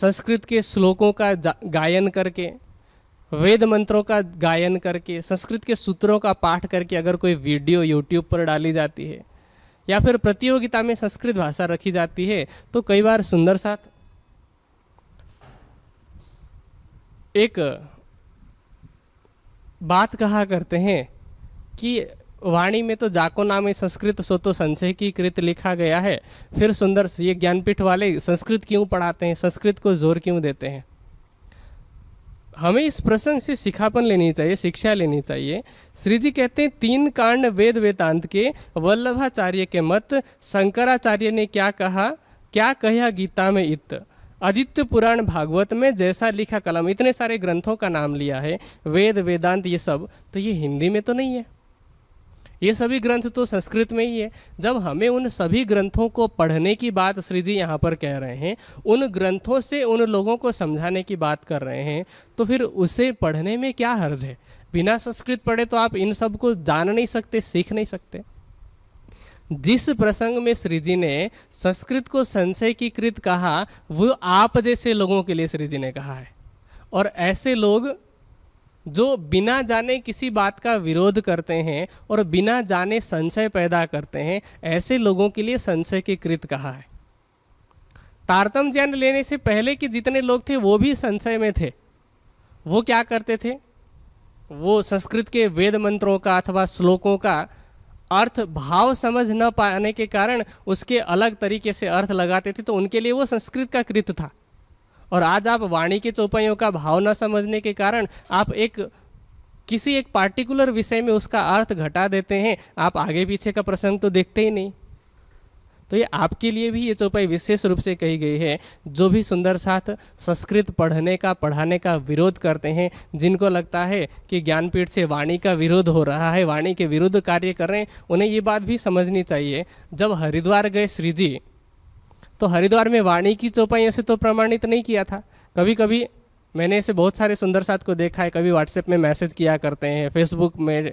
संस्कृत के श्लोकों का गायन करके वेद मंत्रों का गायन करके संस्कृत के सूत्रों का पाठ करके अगर कोई वीडियो यूट्यूब पर डाली जाती है या फिर प्रतियोगिता में संस्कृत भाषा रखी जाती है तो कई बार सुंदर साथ एक बात कहा करते हैं कि वाणी में तो जाको नाम संस्कृत सो तो संशय की कृत लिखा गया है फिर सुंदर ये ज्ञानपीठ वाले संस्कृत क्यों पढ़ाते हैं संस्कृत को जोर क्यों देते हैं हमें इस प्रसंग से सिखापन लेनी चाहिए शिक्षा लेनी चाहिए श्री जी कहते हैं तीन कांड वेद वेदांत के वल्लभाचार्य के मत शंकराचार्य ने क्या कहा क्या कहा गीता में इत आदित्य पुराण भागवत में जैसा लिखा कलम इतने सारे ग्रंथों का नाम लिया है वेद वेदांत ये सब तो ये हिंदी में तो नहीं है ये सभी ग्रंथ तो संस्कृत में ही है जब हमें उन सभी ग्रंथों को पढ़ने की बात श्री जी यहाँ पर कह रहे हैं उन ग्रंथों से उन लोगों को समझाने की बात कर रहे हैं तो फिर उसे पढ़ने में क्या हर्ज है बिना संस्कृत पढ़े तो आप इन सब को जान नहीं सकते सीख नहीं सकते जिस प्रसंग में श्री जी ने संस्कृत को संशय की कृत कहा वो आप जैसे लोगों के लिए श्री जी ने कहा है और ऐसे लोग जो बिना जाने किसी बात का विरोध करते हैं और बिना जाने संशय पैदा करते हैं ऐसे लोगों के लिए संशय के कृत कहा है तारतम ज्ञान लेने से पहले के जितने लोग थे वो भी संशय में थे वो क्या करते थे वो संस्कृत के वेद मंत्रों का अथवा श्लोकों का अर्थ भाव समझ न पाने के कारण उसके अलग तरीके से अर्थ लगाते थे तो उनके लिए वो संस्कृत का कृत था और आज आप वाणी के चौपाइयों का भाव न समझने के कारण आप एक किसी एक पार्टिकुलर विषय में उसका अर्थ घटा देते हैं आप आगे पीछे का प्रसंग तो देखते ही नहीं तो ये आपके लिए भी ये चौपाई विशेष रूप से कही गई है जो भी सुंदर साथ संस्कृत पढ़ने का पढ़ाने का विरोध करते हैं जिनको लगता है कि ज्ञानपीठ से वाणी का विरोध हो रहा है वाणी के विरुद्ध कार्य कर रहे हैं उन्हें ये बात भी समझनी चाहिए जब हरिद्वार गए श्री जी तो हरिद्वार में वाणी की चौपाइयों से तो प्रमाणित नहीं किया था कभी कभी मैंने ऐसे बहुत सारे सुंदर साथ को देखा है कभी व्हाट्सएप में मैसेज किया करते हैं फेसबुक में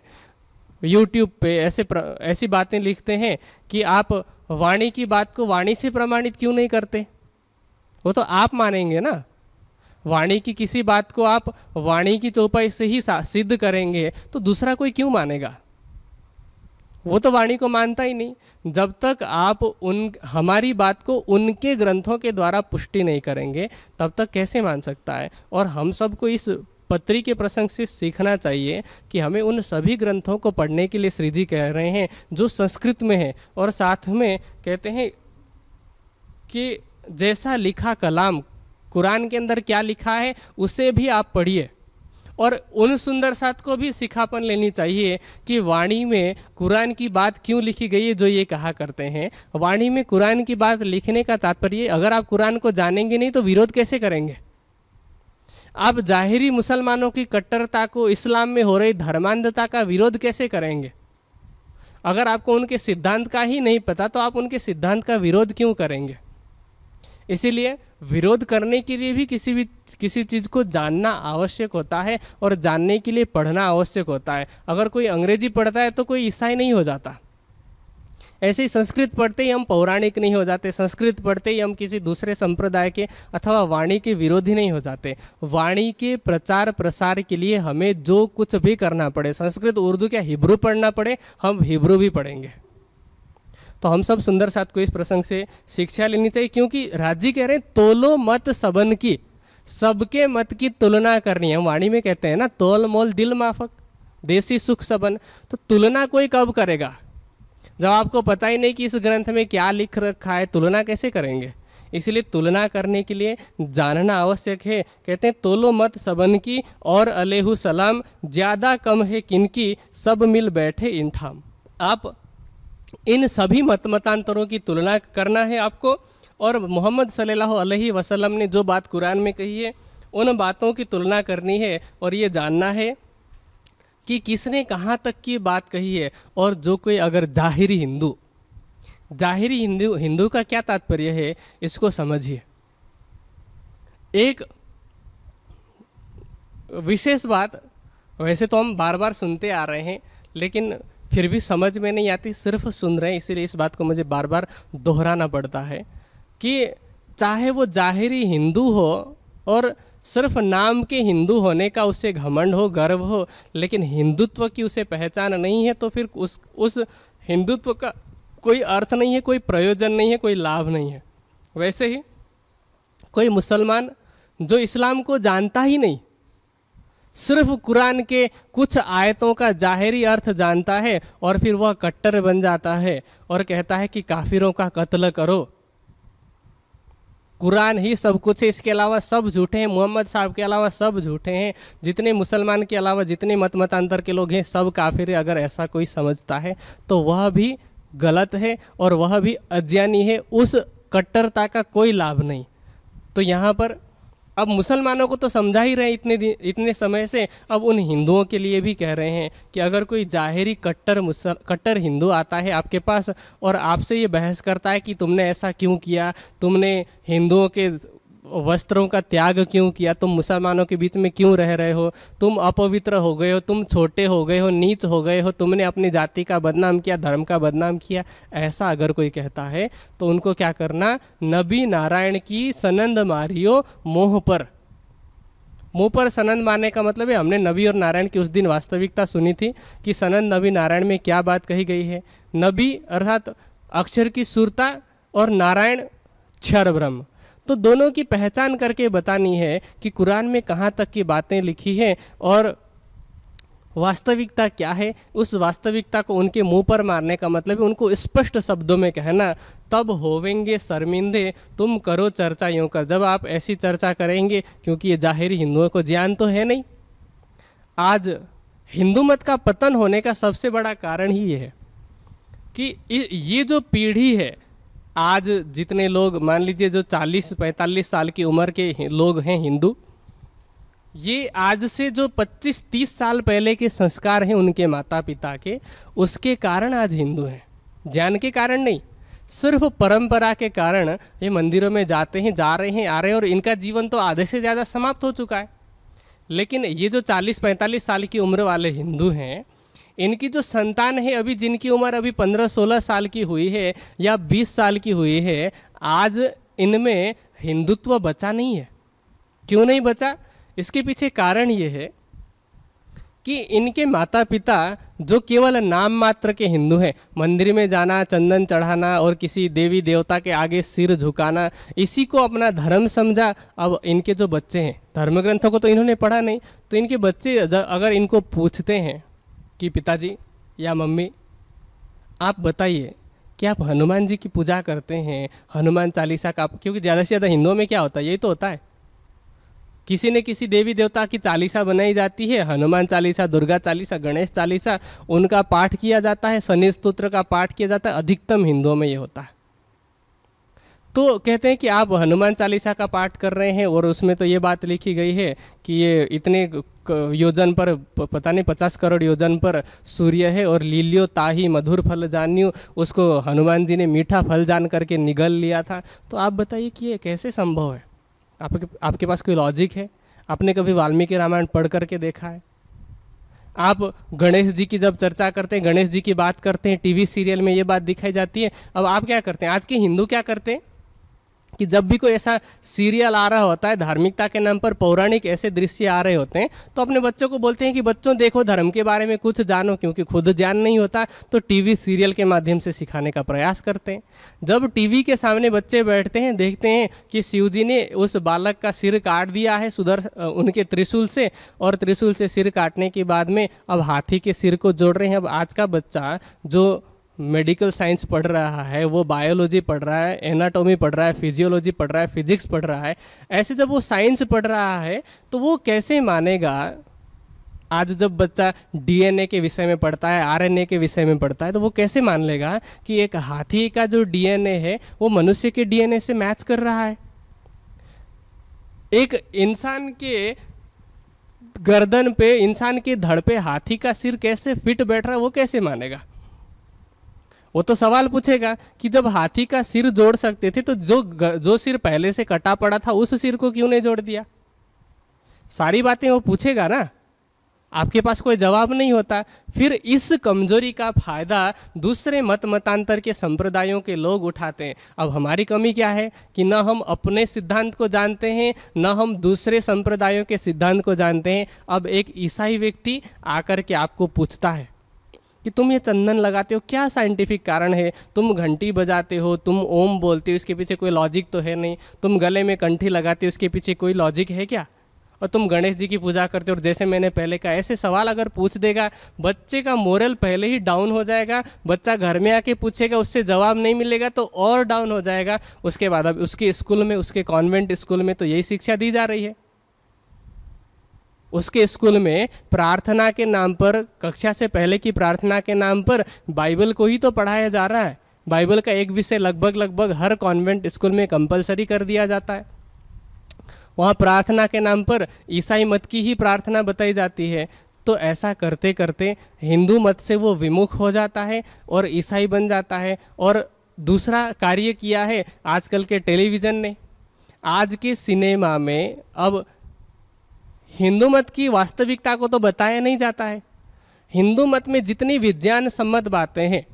यूट्यूब पे ऐसे ऐसी बातें लिखते हैं कि आप वाणी की बात को वाणी से प्रमाणित क्यों नहीं करते वो तो आप मानेंगे ना वाणी की किसी बात को आप वाणी की चौपाई से ही सिद्ध करेंगे तो दूसरा कोई क्यों मानेगा वो तो वाणी को मानता ही नहीं जब तक आप उन हमारी बात को उनके ग्रंथों के द्वारा पुष्टि नहीं करेंगे तब तक कैसे मान सकता है और हम सबको इस पत्री के प्रसंग से सीखना चाहिए कि हमें उन सभी ग्रंथों को पढ़ने के लिए श्री जी कह रहे हैं जो संस्कृत में है और साथ में कहते हैं कि जैसा लिखा कलाम कुरान के अंदर क्या लिखा है उसे भी आप पढ़िए और उन सुंदर साथ को भी सिखापन लेनी चाहिए कि वाणी में कुरान की बात क्यों लिखी गई है जो ये कहा करते हैं वाणी में कुरान की बात लिखने का तात्पर्य अगर आप कुरान को जानेंगे नहीं तो विरोध कैसे करेंगे आप जाहिरी मुसलमानों की कट्टरता को इस्लाम में हो रही धर्मांधता का विरोध कैसे करेंगे अगर आपको उनके सिद्धांत का ही नहीं पता तो आप उनके सिद्धांत का विरोध क्यों करेंगे इसीलिए विरोध करने के लिए भी किसी भी किसी चीज़ को जानना आवश्यक होता है और जानने के लिए पढ़ना आवश्यक होता है अगर कोई अंग्रेजी पढ़ता है तो कोई ईसाई नहीं हो जाता ऐसे ही संस्कृत पढ़ते ही हम पौराणिक नहीं हो जाते संस्कृत पढ़ते ही हम किसी दूसरे संप्रदाय के अथवा वाणी के विरोधी नहीं हो जाते वाणी के प्रचार प्रसार के लिए हमें जो कुछ भी करना पड़े संस्कृत उर्दू क्या हिब्रू पढ़ना पड़े हम हिब्रू भी पढ़ेंगे तो हम सब सुंदर साथ को इस प्रसंग से शिक्षा लेनी चाहिए क्योंकि राज्य कह रहे हैं तोलो मत सबन की सबके मत की तुलना करनी है हम वाणी में कहते हैं ना तोल मोल दिल माफक देसी सुख सबन तो तुलना कोई कब करेगा जब आपको पता ही नहीं कि इस ग्रंथ में क्या लिख रखा है तुलना कैसे करेंगे इसलिए तुलना करने के लिए जानना आवश्यक है कहते हैं तोलो मत सबन की और अलेहू सलाम ज़्यादा कम है किनकी सब मिल बैठे इन ठाम आप इन सभी मत मतांतरों की तुलना करना है आपको और मोहम्मद सल्लल्लाहु अलैहि वसल्लम ने जो बात कुरान में कही है उन बातों की तुलना करनी है और ये जानना है कि किसने कहाँ तक की बात कही है और जो कोई अगर जाहिरी हिंदू जाहिरी हिंदू हिंदू का क्या तात्पर्य है इसको समझिए एक विशेष बात वैसे तो हम बार बार सुनते आ रहे हैं लेकिन फिर भी समझ में नहीं आती सिर्फ सुन रहे हैं इसीलिए इस बात को मुझे बार बार दोहराना पड़ता है कि चाहे वो जाहिरी हिंदू हो और सिर्फ नाम के हिंदू होने का उसे घमंड हो गर्व हो लेकिन हिंदुत्व की उसे पहचान नहीं है तो फिर उस उस हिंदुत्व का कोई अर्थ नहीं है कोई प्रयोजन नहीं है कोई लाभ नहीं है वैसे ही कोई मुसलमान जो इस्लाम को जानता ही नहीं सिर्फ कुरान के कुछ आयतों का जाहिरी अर्थ जानता है और फिर वह कट्टर बन जाता है और कहता है कि काफिरों का कत्ल करो कुरान ही सब कुछ है इसके अलावा सब झूठे हैं मोहम्मद साहब के अलावा सब झूठे हैं जितने मुसलमान के अलावा जितने मत मतांतर के लोग हैं सब काफिर है अगर ऐसा कोई समझता है तो वह भी गलत है और वह भी अज्ञानी है उस कट्टरता का कोई लाभ नहीं तो यहाँ पर अब मुसलमानों को तो समझा ही रहे इतने इतने समय से अब उन हिंदुओं के लिए भी कह रहे हैं कि अगर कोई जाहिरी कट्टर मुसल कट्टर हिंदू आता है आपके पास और आपसे ये बहस करता है कि तुमने ऐसा क्यों किया तुमने हिंदुओं के वस्त्रों का त्याग क्यों किया तुम मुसलमानों के बीच में क्यों रह रहे हो तुम अपवित्र हो गए हो तुम छोटे हो गए हो नीच हो गए हो तुमने अपनी जाति का बदनाम किया धर्म का बदनाम किया ऐसा अगर कोई कहता है तो उनको क्या करना नबी नारायण की सनंद मारियो मोह पर मुँह पर सनंद मारने का मतलब है हमने नबी और नारायण की उस दिन वास्तविकता सुनी थी कि सनंद नबी नारायण में क्या बात कही गई है नबी अर्थात अक्षर की सुरता और नारायण क्षर ब्रह्म तो दोनों की पहचान करके बतानी है कि कुरान में कहाँ तक की बातें लिखी हैं और वास्तविकता क्या है उस वास्तविकता को उनके मुंह पर मारने का मतलब है उनको स्पष्ट शब्दों में कहना तब होवेंगे शर्मिंदे तुम करो चर्चा यूँ कर जब आप ऐसी चर्चा करेंगे क्योंकि ये जाहिर हिंदुओं को ज्ञान तो है नहीं आज हिंदू मत का पतन होने का सबसे बड़ा कारण ही है कि ये जो पीढ़ी है आज जितने लोग मान लीजिए जो 40-45 साल की उम्र के लोग हैं हिंदू ये आज से जो 25-30 साल पहले के संस्कार हैं उनके माता पिता के उसके कारण आज हिंदू हैं ज्ञान के कारण नहीं सिर्फ परंपरा के कारण ये मंदिरों में जाते हैं जा रहे हैं आ रहे हैं और इनका जीवन तो आधे से ज़्यादा समाप्त हो चुका है लेकिन ये जो 40-45 साल की उम्र वाले हिंदू हैं इनकी जो संतान है अभी जिनकी उम्र अभी 15-16 साल की हुई है या 20 साल की हुई है आज इनमें हिंदुत्व बचा नहीं है क्यों नहीं बचा इसके पीछे कारण ये है कि इनके माता पिता जो केवल नाम मात्र के हिंदू हैं मंदिर में जाना चंदन चढ़ाना और किसी देवी देवता के आगे सिर झुकाना इसी को अपना धर्म समझा अब इनके जो बच्चे हैं धर्म ग्रंथों को तो इन्होंने पढ़ा नहीं तो इनके बच्चे अगर इनको पूछते हैं कि पिताजी या मम्मी आप बताइए कि आप हनुमान जी की पूजा करते हैं हनुमान चालीसा का क्योंकि ज़्यादा से ज़्यादा हिंदुओं में क्या होता है यही तो होता है किसी न किसी देवी देवता की चालीसा बनाई जाती है हनुमान चालीसा दुर्गा चालीसा गणेश चालीसा उनका पाठ किया जाता है शनि स्त्रोत्र का पाठ किया जाता है अधिकतम हिंदुओं में ये होता है तो कहते हैं कि आप हनुमान चालीसा का पाठ कर रहे हैं और उसमें तो ये बात लिखी गई है कि ये इतने योजन पर पता नहीं पचास करोड़ योजन पर सूर्य है और लीलियो ताही मधुर फल जान्यू उसको हनुमान जी ने मीठा फल जान करके निगल लिया था तो आप बताइए कि ये कैसे संभव है आपके आपके पास कोई लॉजिक है आपने कभी वाल्मीकि रामायण पढ़ करके देखा है आप गणेश जी की जब चर्चा करते हैं गणेश जी की बात करते हैं टीवी सीरियल में ये बात दिखाई जाती है अब आप क्या करते हैं आज के हिंदू क्या करते हैं कि जब भी कोई ऐसा सीरियल आ रहा होता है धार्मिकता के नाम पर पौराणिक ऐसे दृश्य आ रहे होते हैं तो अपने बच्चों को बोलते हैं कि बच्चों देखो धर्म के बारे में कुछ जानो क्योंकि खुद ज्ञान नहीं होता तो टीवी सीरियल के माध्यम से सिखाने का प्रयास करते हैं जब टीवी के सामने बच्चे बैठते हैं देखते हैं कि शिव जी ने उस बालक का सिर काट दिया है सुधर उनके त्रिशूल से और त्रिशूल से सिर काटने के बाद में अब हाथी के सिर को जोड़ रहे हैं अब आज का बच्चा जो मेडिकल साइंस पढ़ रहा है वो बायोलॉजी पढ़ रहा है एनाटॉमी पढ़ रहा है फिजियोलॉजी पढ़ रहा है फिजिक्स पढ़ रहा है ऐसे जब वो साइंस पढ़ रहा है तो वो कैसे मानेगा आज जब बच्चा डीएनए के विषय में पढ़ता है आरएनए के विषय में पढ़ता है तो वो कैसे मान लेगा कि एक हाथी का जो डीएनए है वो मनुष्य के डीएनए से मैच कर रहा है एक इंसान के गर्दन पे इंसान के धड़ पे हाथी का सिर कैसे फिट बैठ रहा है वो कैसे मानेगा वो तो सवाल पूछेगा कि जब हाथी का सिर जोड़ सकते थे तो जो जो सिर पहले से कटा पड़ा था उस सिर को क्यों नहीं जोड़ दिया सारी बातें वो पूछेगा ना आपके पास कोई जवाब नहीं होता फिर इस कमजोरी का फायदा दूसरे मत मतांतर के संप्रदायों के लोग उठाते हैं अब हमारी कमी क्या है कि न हम अपने सिद्धांत को जानते हैं न हम दूसरे संप्रदायों के सिद्धांत को जानते हैं अब एक ईसाई व्यक्ति आकर के आपको पूछता है कि तुम ये चंदन लगाते हो क्या साइंटिफिक कारण है तुम घंटी बजाते हो तुम ओम बोलते हो इसके पीछे कोई लॉजिक तो है नहीं तुम गले में कंठी लगाते हो इसके पीछे कोई लॉजिक है क्या और तुम गणेश जी की पूजा करते हो और जैसे मैंने पहले कहा ऐसे सवाल अगर पूछ देगा बच्चे का मोरल पहले ही डाउन हो जाएगा बच्चा घर में आके पूछेगा उससे जवाब नहीं मिलेगा तो और डाउन हो जाएगा उसके बाद अब उसके स्कूल में उसके कॉन्वेंट स्कूल में तो यही शिक्षा दी जा रही है उसके स्कूल में प्रार्थना के नाम पर कक्षा से पहले की प्रार्थना के नाम पर बाइबल को ही तो पढ़ाया जा रहा है बाइबल का एक विषय लगभग लगभग हर कॉन्वेंट स्कूल में कंपलसरी कर दिया जाता है वहाँ प्रार्थना के नाम पर ईसाई मत की ही प्रार्थना बताई जाती है तो ऐसा करते करते हिंदू मत से वो विमुख हो जाता है और ईसाई बन जाता है और दूसरा कार्य किया है आजकल के टेलीविज़न ने आज के सिनेमा में अब हिंदू मत की वास्तविकता को तो बताया नहीं जाता है हिंदू मत में जितनी विज्ञान सम्मत बातें हैं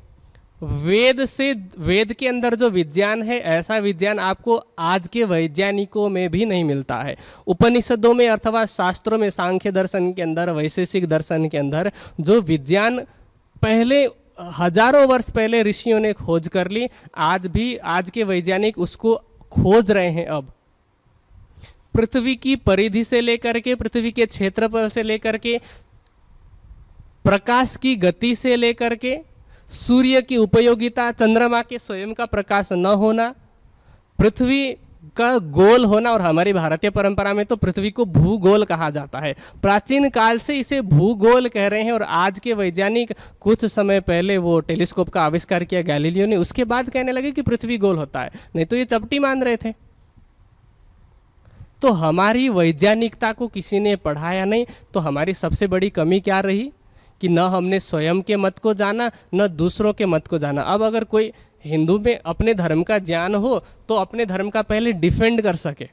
वेद से वेद के अंदर जो विज्ञान है ऐसा विज्ञान आपको आज के वैज्ञानिकों में भी नहीं मिलता है उपनिषदों में अथवा शास्त्रों में सांख्य दर्शन के अंदर वैशेषिक दर्शन के अंदर जो विज्ञान पहले हजारों वर्ष पहले ऋषियों ने खोज कर ली आज भी आज के वैज्ञानिक उसको खोज रहे हैं अब पृथ्वी की परिधि से लेकर के पृथ्वी के क्षेत्रफल से लेकर के प्रकाश की गति से लेकर के सूर्य की उपयोगिता चंद्रमा के स्वयं का प्रकाश न होना पृथ्वी का गोल होना और हमारी भारतीय परंपरा में तो पृथ्वी को भूगोल कहा जाता है प्राचीन काल से इसे भूगोल कह रहे हैं और आज के वैज्ञानिक कुछ समय पहले वो टेलीस्कोप का आविष्कार किया गैलीलियो ने उसके बाद कहने लगे कि पृथ्वी गोल होता है नहीं तो ये चपटी मान रहे थे तो हमारी वैज्ञानिकता को किसी ने पढ़ाया नहीं तो हमारी सबसे बड़ी कमी क्या रही कि न हमने स्वयं के मत को जाना न दूसरों के मत को जाना अब अगर कोई हिंदू में अपने धर्म का ज्ञान हो तो अपने धर्म का पहले डिफेंड कर सके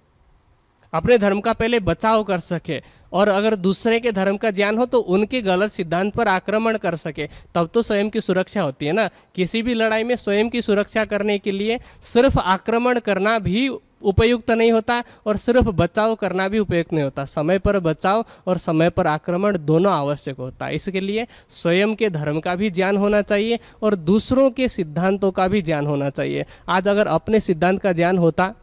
अपने धर्म का पहले बचाव कर सके और अगर दूसरे के धर्म का ज्ञान हो तो उनके गलत सिद्धांत पर आक्रमण कर सके तब तो स्वयं की सुरक्षा होती है ना किसी भी लड़ाई में स्वयं की सुरक्षा करने के लिए सिर्फ आक्रमण करना भी उपयुक्त नहीं होता और सिर्फ बचाव करना भी उपयुक्त नहीं होता समय पर बचाव और समय पर आक्रमण दोनों आवश्यक होता है इसके लिए स्वयं के धर्म का भी ज्ञान होना चाहिए और दूसरों के सिद्धांतों का भी ज्ञान होना चाहिए आज अगर अपने सिद्धांत का ज्ञान होता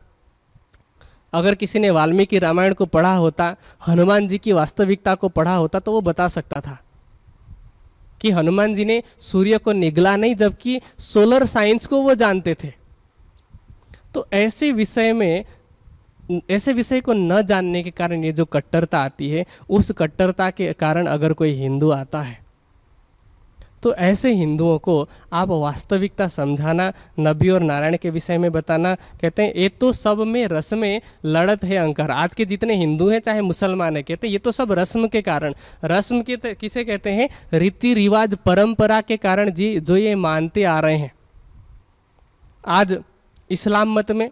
अगर किसी ने वाल्मीकि रामायण को पढ़ा होता हनुमान जी की वास्तविकता को पढ़ा होता तो वो बता सकता था कि हनुमान जी ने सूर्य को निगला नहीं जबकि सोलर साइंस को वो जानते थे तो ऐसे विषय में ऐसे विषय को न जानने के कारण ये जो कट्टरता आती है उस कट्टरता के कारण अगर कोई हिंदू आता है तो ऐसे हिंदुओं को आप वास्तविकता समझाना नबी और नारायण के विषय में बताना कहते हैं ये तो सब में रस्म लड़त है अंकर आज के जितने हिंदू हैं चाहे मुसलमान है कहते हैं ये तो सब रस्म के कारण रस्म के किसे कहते हैं रीति रिवाज परंपरा के कारण जी जो ये मानते आ रहे हैं आज इस्लाम मत में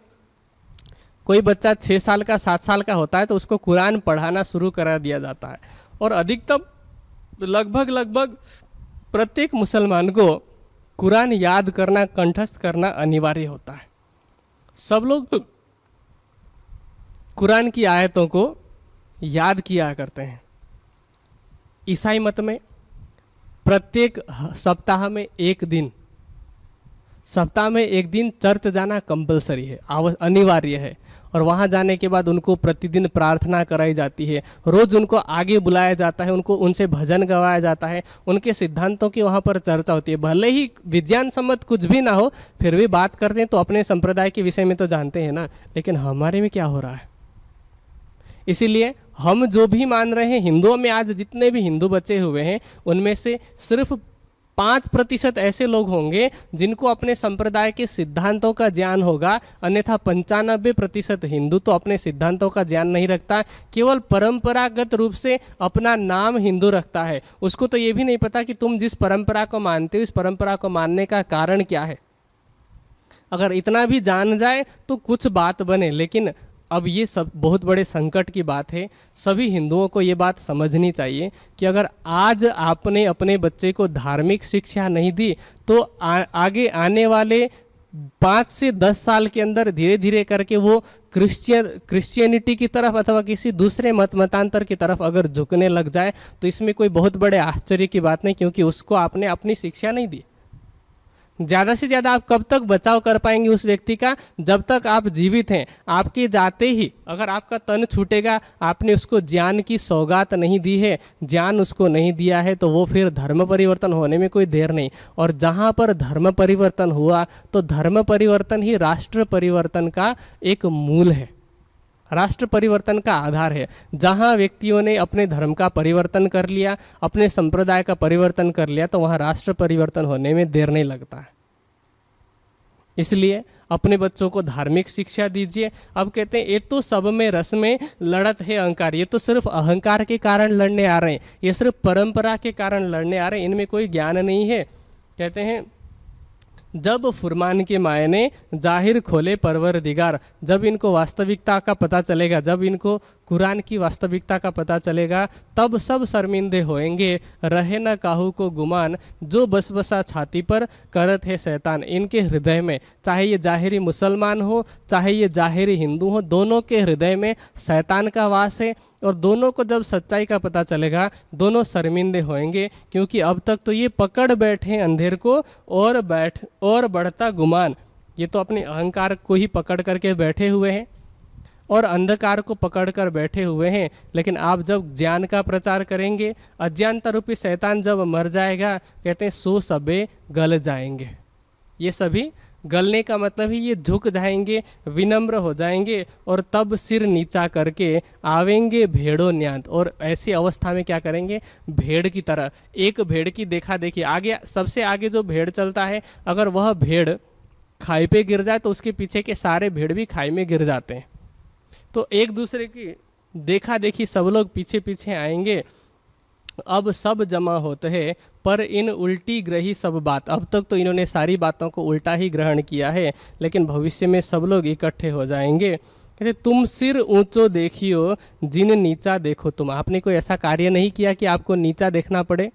कोई बच्चा छः साल का सात साल का होता है तो उसको कुरान पढ़ाना शुरू करा दिया जाता है और अधिकतम लगभग लगभग प्रत्येक मुसलमान को कुरान याद करना कंठस्थ करना अनिवार्य होता है सब लोग कुरान की आयतों को याद किया करते हैं ईसाई मत में प्रत्येक सप्ताह में एक दिन सप्ताह में एक दिन चर्च जाना कंपलसरी है अनिवार्य है और वहाँ जाने के बाद उनको प्रतिदिन प्रार्थना कराई जाती है रोज़ उनको आगे बुलाया जाता है उनको उनसे भजन गवाया जाता है उनके सिद्धांतों की वहाँ पर चर्चा होती है भले ही विज्ञान सम्मत कुछ भी ना हो फिर भी बात करते हैं तो अपने संप्रदाय के विषय में तो जानते हैं ना लेकिन हमारे में क्या हो रहा है इसीलिए हम जो भी मान रहे हैं हिंदुओं में आज जितने भी हिंदू बच्चे हुए हैं उनमें से सिर्फ पाँच प्रतिशत ऐसे लोग होंगे जिनको अपने संप्रदाय के सिद्धांतों का ज्ञान होगा अन्यथा पंचानबे प्रतिशत हिंदू तो अपने सिद्धांतों का ज्ञान नहीं रखता केवल परंपरागत रूप से अपना नाम हिंदू रखता है उसको तो ये भी नहीं पता कि तुम जिस परंपरा को मानते हो इस परंपरा को मानने का कारण क्या है अगर इतना भी जान जाए तो कुछ बात बने लेकिन अब ये सब बहुत बड़े संकट की बात है सभी हिंदुओं को ये बात समझनी चाहिए कि अगर आज आपने अपने बच्चे को धार्मिक शिक्षा नहीं दी तो आ, आगे आने वाले पाँच से दस साल के अंदर धीरे धीरे करके वो क्रिश्चियन क्रिश्चियनिटी की तरफ अथवा किसी दूसरे मत मतांतर की तरफ अगर झुकने लग जाए तो इसमें कोई बहुत बड़े आश्चर्य की बात नहीं क्योंकि उसको आपने अपनी शिक्षा नहीं दी ज़्यादा से ज़्यादा आप कब तक बचाव कर पाएंगे उस व्यक्ति का जब तक आप जीवित हैं आपके जाते ही अगर आपका तन छूटेगा आपने उसको ज्ञान की सौगात नहीं दी है ज्ञान उसको नहीं दिया है तो वो फिर धर्म परिवर्तन होने में कोई देर नहीं और जहाँ पर धर्म परिवर्तन हुआ तो धर्म परिवर्तन ही राष्ट्र परिवर्तन का एक मूल है राष्ट्र परिवर्तन का आधार है जहाँ व्यक्तियों ने अपने धर्म का परिवर्तन कर लिया अपने संप्रदाय का परिवर्तन कर लिया तो वहाँ राष्ट्र परिवर्तन होने में देर नहीं लगता है इसलिए अपने बच्चों को धार्मिक शिक्षा दीजिए अब कहते हैं ये तो सब में रस में लड़त है अहंकार ये तो सिर्फ अहंकार के कारण लड़ने आ रहे हैं ये सिर्फ परंपरा के कारण लड़ने आ रहे हैं इनमें कोई ज्ञान नहीं है कहते हैं जब फुरमान के मायने जाहिर खोले परवर दिगार जब इनको वास्तविकता का पता चलेगा जब इनको कुरान की वास्तविकता का पता चलेगा तब सब शर्मिंदे होएंगे रहे न काहू को गुमान जो बस बसा छाती पर करत है शैतान इनके हृदय में चाहे ये जाहिरी मुसलमान हो चाहे ये जाहिरी हिंदू हो दोनों के हृदय में शैतान का वास है और दोनों को जब सच्चाई का पता चलेगा दोनों शर्मिंदे होंगे क्योंकि अब तक तो ये पकड़ बैठे अंधेर को और बैठ और बढ़ता गुमान ये तो अपने अहंकार को ही पकड़ करके बैठे हुए हैं और अंधकार को पकड़कर बैठे हुए हैं लेकिन आप जब ज्ञान का प्रचार करेंगे अज्ञानता रूपी शैतान जब मर जाएगा कहते हैं सो सबे गल जाएंगे ये सभी गलने का मतलब ही ये झुक जाएंगे विनम्र हो जाएंगे और तब सिर नीचा करके आवेंगे भेड़ो न्यांत और ऐसी अवस्था में क्या करेंगे भेड़ की तरह एक भेड़ की देखा देखी आगे सबसे आगे जो भेड़ चलता है अगर वह भेड़ खाई पे गिर जाए तो उसके पीछे के सारे भेड़ भी खाई में गिर जाते हैं तो एक दूसरे की देखा देखी सब लोग पीछे पीछे आएंगे अब सब जमा होते हैं पर इन उल्टी ग्रही सब बात अब तक तो इन्होंने सारी बातों को उल्टा ही ग्रहण किया है लेकिन भविष्य में सब लोग इकट्ठे हो जाएंगे कहते तुम सिर ऊंचो देखियो जिन नीचा देखो तुम आपने कोई ऐसा कार्य नहीं किया कि आपको नीचा देखना पड़े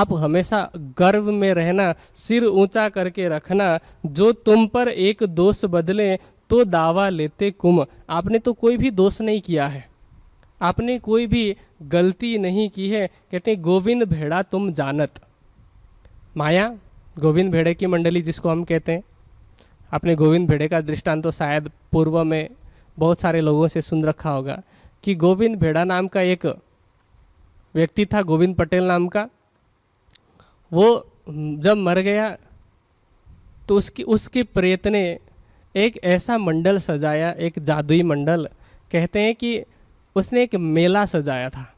आप हमेशा गर्व में रहना सिर ऊंचा करके रखना जो तुम पर एक दोष बदले तो दावा लेते कुम आपने तो कोई भी दोष नहीं किया है आपने कोई भी गलती नहीं की है कहते हैं गोविंद भेड़ा तुम जानत माया गोविंद भेड़े की मंडली जिसको हम कहते हैं आपने गोविंद भेड़े का दृष्टांत तो शायद पूर्व में बहुत सारे लोगों से सुन रखा होगा कि गोविंद भेड़ा नाम का एक व्यक्ति था गोविंद पटेल नाम का वो जब मर गया तो उसकी उसके प्रयत्ने एक ऐसा मंडल सजाया एक जादुई मंडल कहते हैं कि उसने एक मेला सजाया था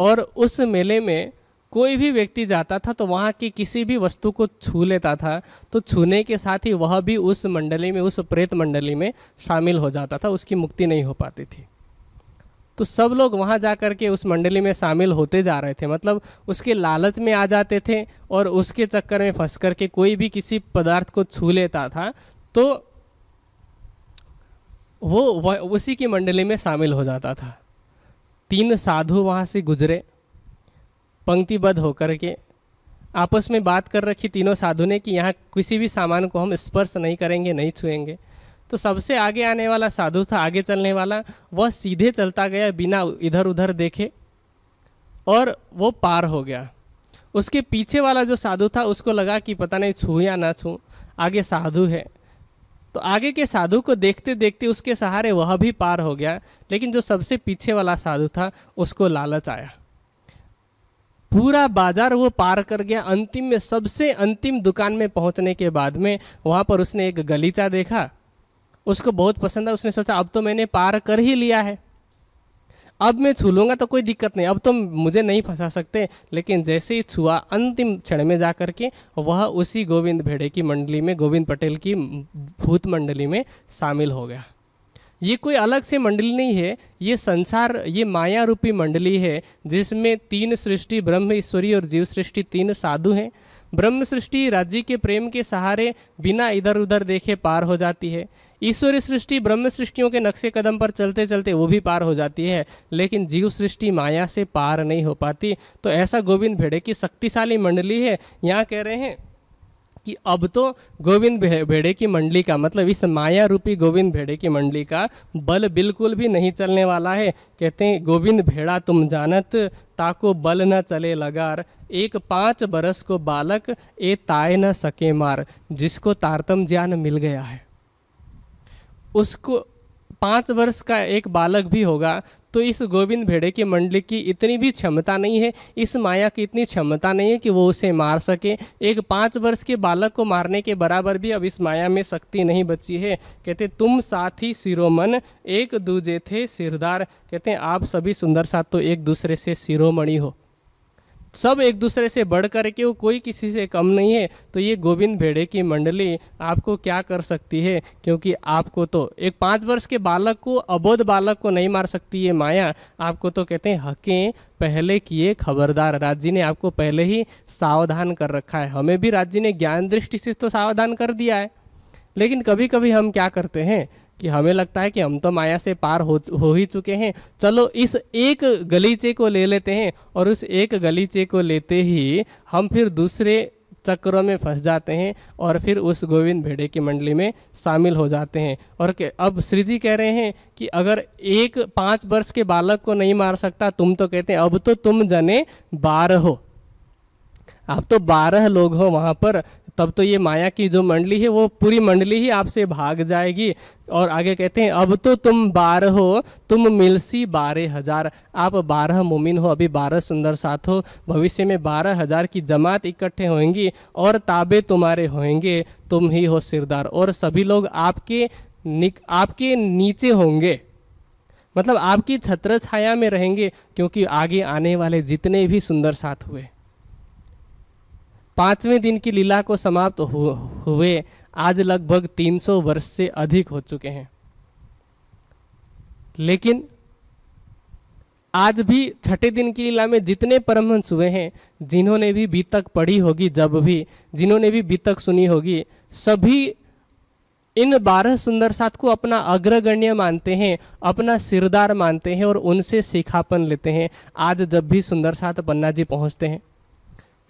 और उस मेले में कोई भी व्यक्ति जाता था तो वहाँ की किसी भी वस्तु को छू लेता था तो छूने के साथ ही वह भी उस मंडली में उस प्रेत मंडली में शामिल हो जाता था उसकी मुक्ति नहीं हो पाती थी तो सब लोग वहाँ जा कर के उस मंडली में शामिल होते जा रहे थे मतलब उसके लालच में आ जाते थे और उसके चक्कर में फंस करके कोई भी किसी पदार्थ को छू लेता था तो वो वह उसी की मंडली में शामिल हो जाता था तीन साधु वहाँ से गुजरे पंक्तिबद्ध होकर के आपस में बात कर रखी तीनों साधु ने कि यहाँ किसी भी सामान को हम स्पर्श नहीं करेंगे नहीं छुएंगे तो सबसे आगे आने वाला साधु था आगे चलने वाला वह सीधे चलता गया बिना इधर उधर देखे और वो पार हो गया उसके पीछे वाला जो साधु था उसको लगा कि पता नहीं छू या ना छू आगे साधु है तो आगे के साधु को देखते देखते उसके सहारे वह भी पार हो गया लेकिन जो सबसे पीछे वाला साधु था उसको लालच आया पूरा बाजार वो पार कर गया अंतिम में सबसे अंतिम दुकान में पहुंचने के बाद में वहाँ पर उसने एक गलीचा देखा उसको बहुत पसंद आया उसने सोचा अब तो मैंने पार कर ही लिया है अब मैं छू तो कोई दिक्कत नहीं अब तो मुझे नहीं फंसा सकते लेकिन जैसे ही छुआ अंतिम क्षण में जा कर के वह उसी गोविंद भेड़े की मंडली में गोविंद पटेल की भूत मंडली में शामिल हो गया ये कोई अलग से मंडली नहीं है ये संसार ये माया रूपी मंडली है जिसमें तीन सृष्टि ब्रह्म ईश्वरी और जीव सृष्टि तीन साधु हैं ब्रह्म सृष्टि राज्य के प्रेम के सहारे बिना इधर उधर देखे पार हो जाती है ईश्वरी सृष्टि ब्रह्म सृष्टियों के नक्शे कदम पर चलते चलते वो भी पार हो जाती है लेकिन जीव सृष्टि माया से पार नहीं हो पाती तो ऐसा गोविंद भेड़े की शक्तिशाली मंडली है यहाँ कह रहे हैं कि अब तो गोविंद भेड़े की मंडली का मतलब इस माया रूपी गोविंद भेड़े की मंडली का बल बिल्कुल भी नहीं चलने वाला है कहते हैं गोविंद भेड़ा तुम जानत ताको बल न चले लगार एक पाँच बरस को बालक ए ताए न सके मार जिसको तारतम ज्ञान मिल गया है उसको पाँच वर्ष का एक बालक भी होगा तो इस गोविंद भेड़े की मंडली की इतनी भी क्षमता नहीं है इस माया की इतनी क्षमता नहीं है कि वो उसे मार सके एक पाँच वर्ष के बालक को मारने के बराबर भी अब इस माया में शक्ति नहीं बची है कहते तुम साथी सिरोमन एक दूजे थे सिरदार कहते आप सभी सुंदर साथ तो एक दूसरे से सिरोमणि हो सब एक दूसरे से बढ़ कर के वो कोई किसी से कम नहीं है तो ये गोविंद भेड़े की मंडली आपको क्या कर सकती है क्योंकि आपको तो एक पाँच वर्ष के बालक को अबोध बालक को नहीं मार सकती ये माया आपको तो कहते हैं हकें पहले किए खबरदार राज्य ने आपको पहले ही सावधान कर रखा है हमें भी राज्य ने ज्ञान दृष्टि से तो सावधान कर दिया है लेकिन कभी कभी हम क्या करते हैं कि हमें लगता है कि हम तो माया से पार हो हो ही चुके हैं चलो इस एक गलीचे को ले लेते हैं और उस एक गलीचे को लेते ही हम फिर दूसरे चक्रों में फंस जाते हैं और फिर उस गोविंद भेड़े की मंडली में शामिल हो जाते हैं और के, अब श्री जी कह रहे हैं कि अगर एक पाँच वर्ष के बालक को नहीं मार सकता तुम तो कहते हैं अब तो तुम जने बार हो आप तो बारह लोग हो वहाँ पर तब तो ये माया की जो मंडली है वो पूरी मंडली ही आपसे भाग जाएगी और आगे कहते हैं अब तो तुम बारह हो तुम मिलसी बारह हजार आप बारह मोमिन हो अभी बारह सुंदर साथ हो भविष्य में बारह हजार की जमात इकट्ठे होंगी और ताबे तुम्हारे होंगे तुम ही हो सिरदार और सभी लोग आपके निक आपके नीचे होंगे मतलब आपकी छत्र छाया में रहेंगे क्योंकि आगे आने वाले जितने भी सुंदर साथ हुए पांचवें दिन की लीला को समाप्त हुए आज लगभग 300 वर्ष से अधिक हो चुके हैं लेकिन आज भी छठे दिन की लीला में जितने परमहंस हुए हैं जिन्होंने भी बीतक पढ़ी होगी जब भी जिन्होंने भी बीतक सुनी होगी सभी इन बारह सुंदर सात को अपना अग्रगण्य मानते हैं अपना सिरदार मानते हैं और उनसे सिखापन लेते हैं आज जब भी सुंदर साथ पन्ना जी पहुँचते हैं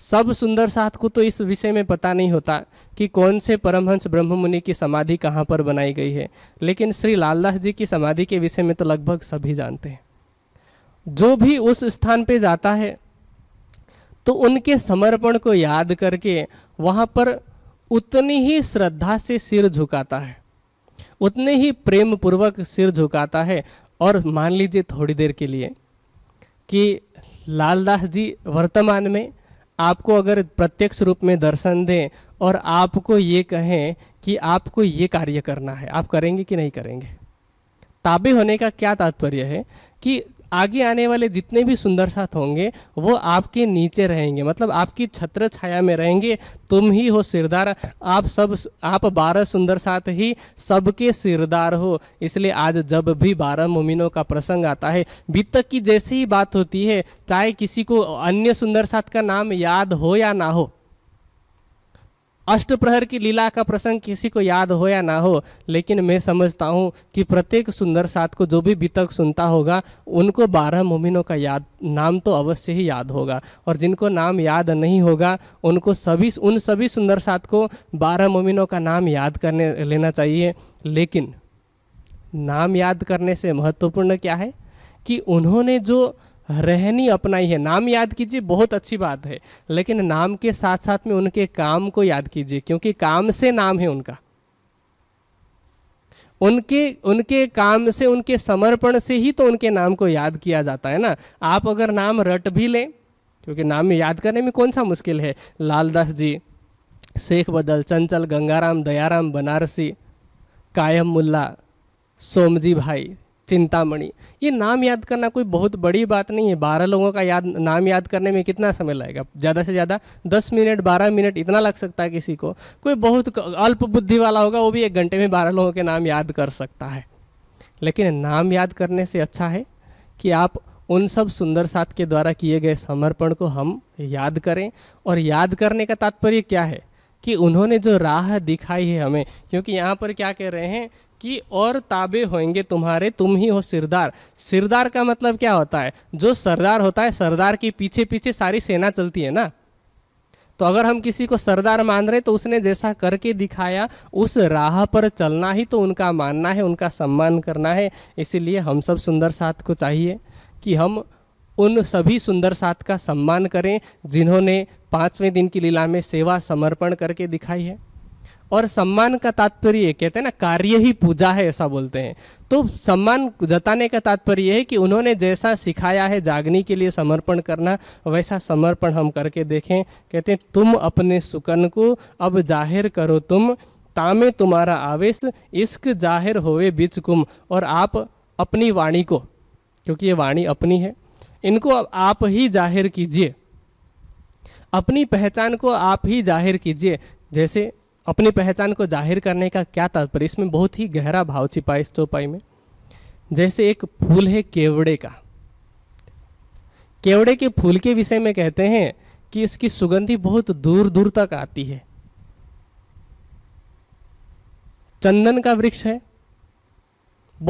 सब सुंदर साथ को तो इस विषय में पता नहीं होता कि कौन से परमहंस ब्रह्म मुनि की समाधि कहाँ पर बनाई गई है लेकिन श्री लालदास जी की समाधि के विषय में तो लगभग सभी जानते हैं जो भी उस स्थान पे जाता है तो उनके समर्पण को याद करके वहाँ पर उतनी ही श्रद्धा से सिर झुकाता है उतने ही प्रेम पूर्वक सिर झुकाता है और मान लीजिए थोड़ी देर के लिए कि लालदास जी वर्तमान में आपको अगर प्रत्यक्ष रूप में दर्शन दें और आपको ये कहें कि आपको ये कार्य करना है आप करेंगे कि नहीं करेंगे ताबे होने का क्या तात्पर्य है कि आगे आने वाले जितने भी सुंदर साथ होंगे वो आपके नीचे रहेंगे मतलब आपकी छत्र छाया में रहेंगे तुम ही हो सिरदार आप सब आप बारह सुंदर साथ ही सबके सिरदार हो इसलिए आज जब भी बारह मोमिनों का प्रसंग आता है बीतक की जैसे ही बात होती है चाहे किसी को अन्य सुंदर साथ का नाम याद हो या ना हो अष्ट प्रहर की लीला का प्रसंग किसी को याद हो या ना हो लेकिन मैं समझता हूँ कि प्रत्येक सुंदर साथ को जो भी बीतक सुनता होगा उनको बारह मोमिनों का याद नाम तो अवश्य ही याद होगा और जिनको नाम याद नहीं होगा उनको सभी उन सभी सुंदर साथ को बारह मोमिनों का नाम याद करने लेना चाहिए लेकिन नाम याद करने से महत्वपूर्ण क्या है कि उन्होंने जो रहनी अपनाई है नाम याद कीजिए बहुत अच्छी बात है लेकिन नाम के साथ साथ में उनके काम को याद कीजिए क्योंकि काम से नाम है उनका उनके उनके काम से उनके समर्पण से ही तो उनके नाम को याद किया जाता है ना आप अगर नाम रट भी लें क्योंकि नाम याद करने में कौन सा मुश्किल है लालदास जी शेख बदल चंचल गंगाराम दयाराम बनारसी कायम मुल्ला सोमजी भाई चिंतामणि ये नाम याद करना कोई बहुत बड़ी बात नहीं है बारह लोगों का याद नाम याद करने में कितना समय लगेगा ज़्यादा से ज़्यादा दस मिनट बारह मिनट इतना लग सकता है किसी को कोई बहुत अल्प बुद्धि वाला होगा वो भी एक घंटे में बारह लोगों के नाम याद कर सकता है लेकिन नाम याद करने से अच्छा है कि आप उन सब सुंदर साथ के द्वारा किए गए समर्पण को हम याद करें और याद करने का तात्पर्य क्या है कि उन्होंने जो राह दिखाई है हमें क्योंकि यहाँ पर क्या कह रहे हैं कि और ताबे होंगे तुम्हारे तुम ही हो सिरदार सिरदार का मतलब क्या होता है जो सरदार होता है सरदार के पीछे पीछे सारी सेना चलती है ना तो अगर हम किसी को सरदार मान रहे तो उसने जैसा करके दिखाया उस राह पर चलना ही तो उनका मानना है उनका सम्मान करना है इसीलिए हम सब सुंदर साथ को चाहिए कि हम उन सभी सुंदर साथ का सम्मान करें जिन्होंने पाँचवें दिन की लीला में सेवा समर्पण करके दिखाई है और सम्मान का तात्पर्य कहते हैं ना कार्य ही पूजा है ऐसा बोलते हैं तो सम्मान जताने का तात्पर्य है कि उन्होंने जैसा सिखाया है जागनी के लिए समर्पण करना वैसा समर्पण हम करके देखें कहते हैं तुम अपने सुकन को अब जाहिर करो तुम तामे तुम्हारा आवेश इश्क जाहिर होवे बीच कुम और आप अपनी वाणी को क्योंकि ये वाणी अपनी है इनको आप ही जाहिर कीजिए अपनी पहचान को आप ही जाहिर कीजिए जैसे अपनी पहचान को जाहिर करने का क्या तात्पर्य इसमें बहुत ही गहरा भाव छिपा इस चौपाई में जैसे एक फूल है केवड़े का केवड़े के फूल के विषय में कहते हैं कि इसकी सुगंधि बहुत दूर दूर तक आती है चंदन का वृक्ष है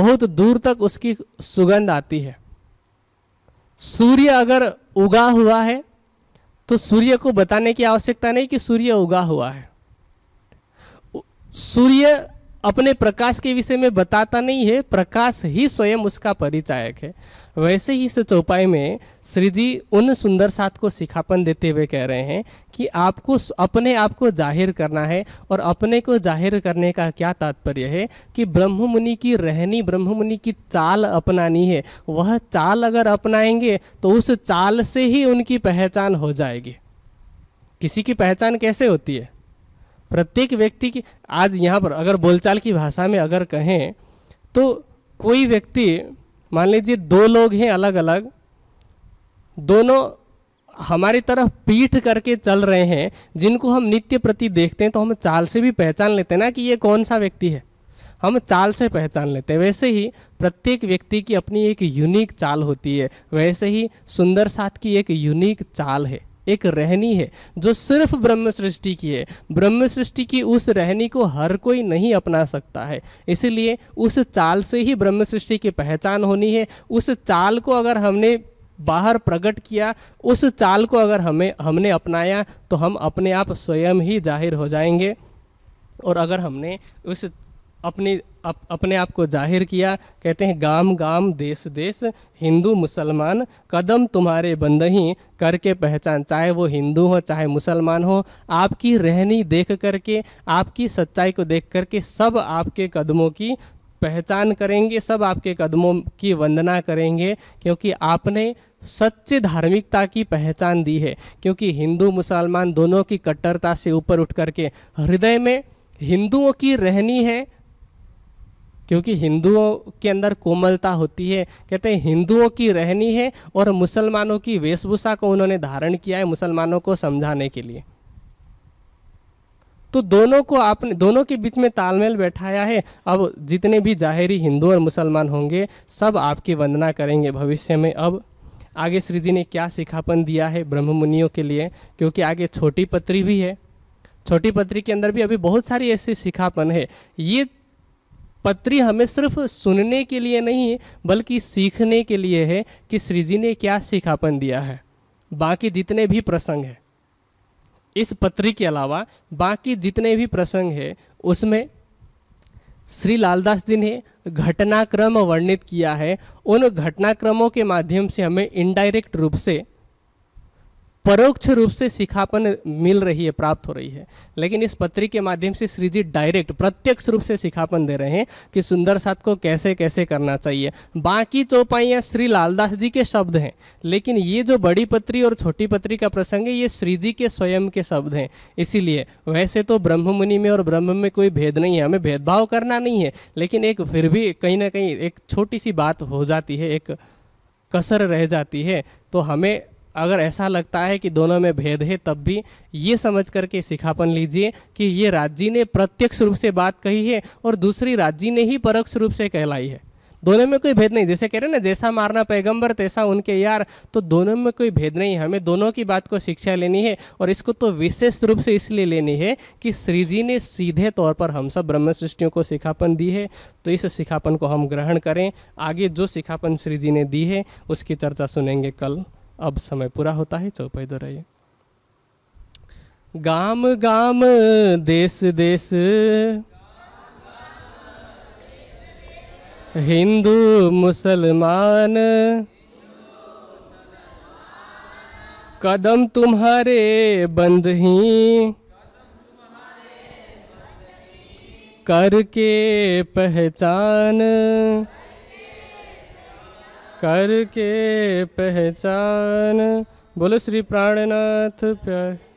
बहुत दूर तक उसकी सुगंध आती है सूर्य अगर उगा हुआ है तो सूर्य को बताने की आवश्यकता नहीं कि सूर्य उगा हुआ है सूर्य अपने प्रकाश के विषय में बताता नहीं है प्रकाश ही स्वयं उसका परिचायक है वैसे ही इस चौपाई में श्री जी उन सुंदर साथ को सिखापन देते हुए कह रहे हैं कि आपको अपने आप को जाहिर करना है और अपने को जाहिर करने का क्या तात्पर्य है कि ब्रह्म मुनि की रहनी ब्रह्म मुनि की चाल अपनानी है वह चाल अगर अपनाएंगे तो उस चाल से ही उनकी पहचान हो जाएगी किसी की पहचान कैसे होती है प्रत्येक व्यक्ति की आज यहाँ पर अगर बोलचाल की भाषा में अगर कहें तो कोई व्यक्ति मान लीजिए दो लोग हैं अलग अलग दोनों हमारी तरफ पीठ करके चल रहे हैं जिनको हम नित्य प्रति देखते हैं तो हम चाल से भी पहचान लेते हैं ना कि ये कौन सा व्यक्ति है हम चाल से पहचान लेते हैं वैसे ही प्रत्येक व्यक्ति की अपनी एक यूनिक चाल होती है वैसे ही सुंदर साथ की एक यूनिक चाल है एक रहनी है जो सिर्फ ब्रह्म सृष्टि की है ब्रह्म सृष्टि की उस रहनी को हर कोई नहीं अपना सकता है इसीलिए उस चाल से ही ब्रह्म सृष्टि की पहचान होनी है उस चाल को अगर हमने बाहर प्रकट किया उस चाल को अगर हमें हमने अपनाया तो हम अपने आप स्वयं ही जाहिर हो जाएंगे और अगर हमने उस अपनी अप, अपने आप को जाहिर किया कहते हैं गाम गाम देश देश हिंदू मुसलमान कदम तुम्हारे बंद ही करके पहचान चाहे वो हिंदू हो चाहे मुसलमान हो आपकी रहनी देख करके आपकी सच्चाई को देख करके सब आपके कदमों की पहचान करेंगे सब आपके कदमों की वंदना करेंगे क्योंकि आपने सच्चे धार्मिकता की पहचान दी है क्योंकि हिंदू मुसलमान दोनों की कट्टरता से ऊपर उठ करके हृदय में हिंदुओं की रहनी है क्योंकि हिंदुओं के अंदर कोमलता होती है कहते हैं हिंदुओं की रहनी है और मुसलमानों की वेशभूषा को उन्होंने धारण किया है मुसलमानों को समझाने के लिए तो दोनों को आपने दोनों के बीच में तालमेल बैठाया है अब जितने भी जाहिरी हिंदू और मुसलमान होंगे सब आपकी वंदना करेंगे भविष्य में अब आगे श्री जी ने क्या सिखापन दिया है ब्रह्म मुनियों के लिए क्योंकि आगे छोटी पत्री भी है छोटी पत्री के अंदर भी अभी बहुत सारी ऐसी सिखापन है ये पत्री हमें सिर्फ सुनने के लिए नहीं बल्कि सीखने के लिए है कि जी ने क्या सिखापन दिया है बाकी जितने भी प्रसंग हैं इस पत्री के अलावा बाकी जितने भी प्रसंग हैं उसमें श्री लालदास जी ने घटनाक्रम वर्णित किया है उन घटनाक्रमों के माध्यम से हमें इनडायरेक्ट रूप से परोक्ष रूप से सिखापन मिल रही है प्राप्त हो रही है लेकिन इस पत्री के माध्यम से श्री जी डायरेक्ट प्रत्यक्ष रूप से सिखापन दे रहे हैं कि सुंदर साथ को कैसे कैसे करना चाहिए बाकी चौपाइयाँ श्री लालदास जी के शब्द हैं लेकिन ये जो बड़ी पत्री और छोटी पत्री का प्रसंग है ये श्री जी के स्वयं के शब्द हैं इसीलिए वैसे तो ब्रह्म मुनि में और ब्रह्म में कोई भेद नहीं है हमें भेदभाव करना नहीं है लेकिन एक फिर भी कहीं ना कहीं एक छोटी सी बात हो जाती है एक कसर रह जाती है तो हमें अगर ऐसा लगता है कि दोनों में भेद है तब भी ये समझ करके सिखापन लीजिए कि ये राज्य ने प्रत्यक्ष रूप से बात कही है और दूसरी राज्य ने ही परोक्ष रूप से कहलाई है दोनों में कोई भेद नहीं जैसे कह रहे ना जैसा मारना पैगंबर तैसा उनके यार तो दोनों में कोई भेद नहीं हमें दोनों की बात को शिक्षा लेनी है और इसको तो विशेष रूप से इसलिए लेनी है कि श्री जी ने सीधे तौर पर हम सब ब्रह्म सृष्टियों को सिखापन दी है तो इस सिखापन को हम ग्रहण करें आगे जो सिखापन श्री जी ने दी है उसकी चर्चा सुनेंगे कल अब समय पूरा होता है चौपाई दोहराइए गाम गाम देश देश हिंदू मुसलमान कदम तुम्हारे बंद ही करके पहचान करके पहचान बोलो श्री प्राणनाथ प्यार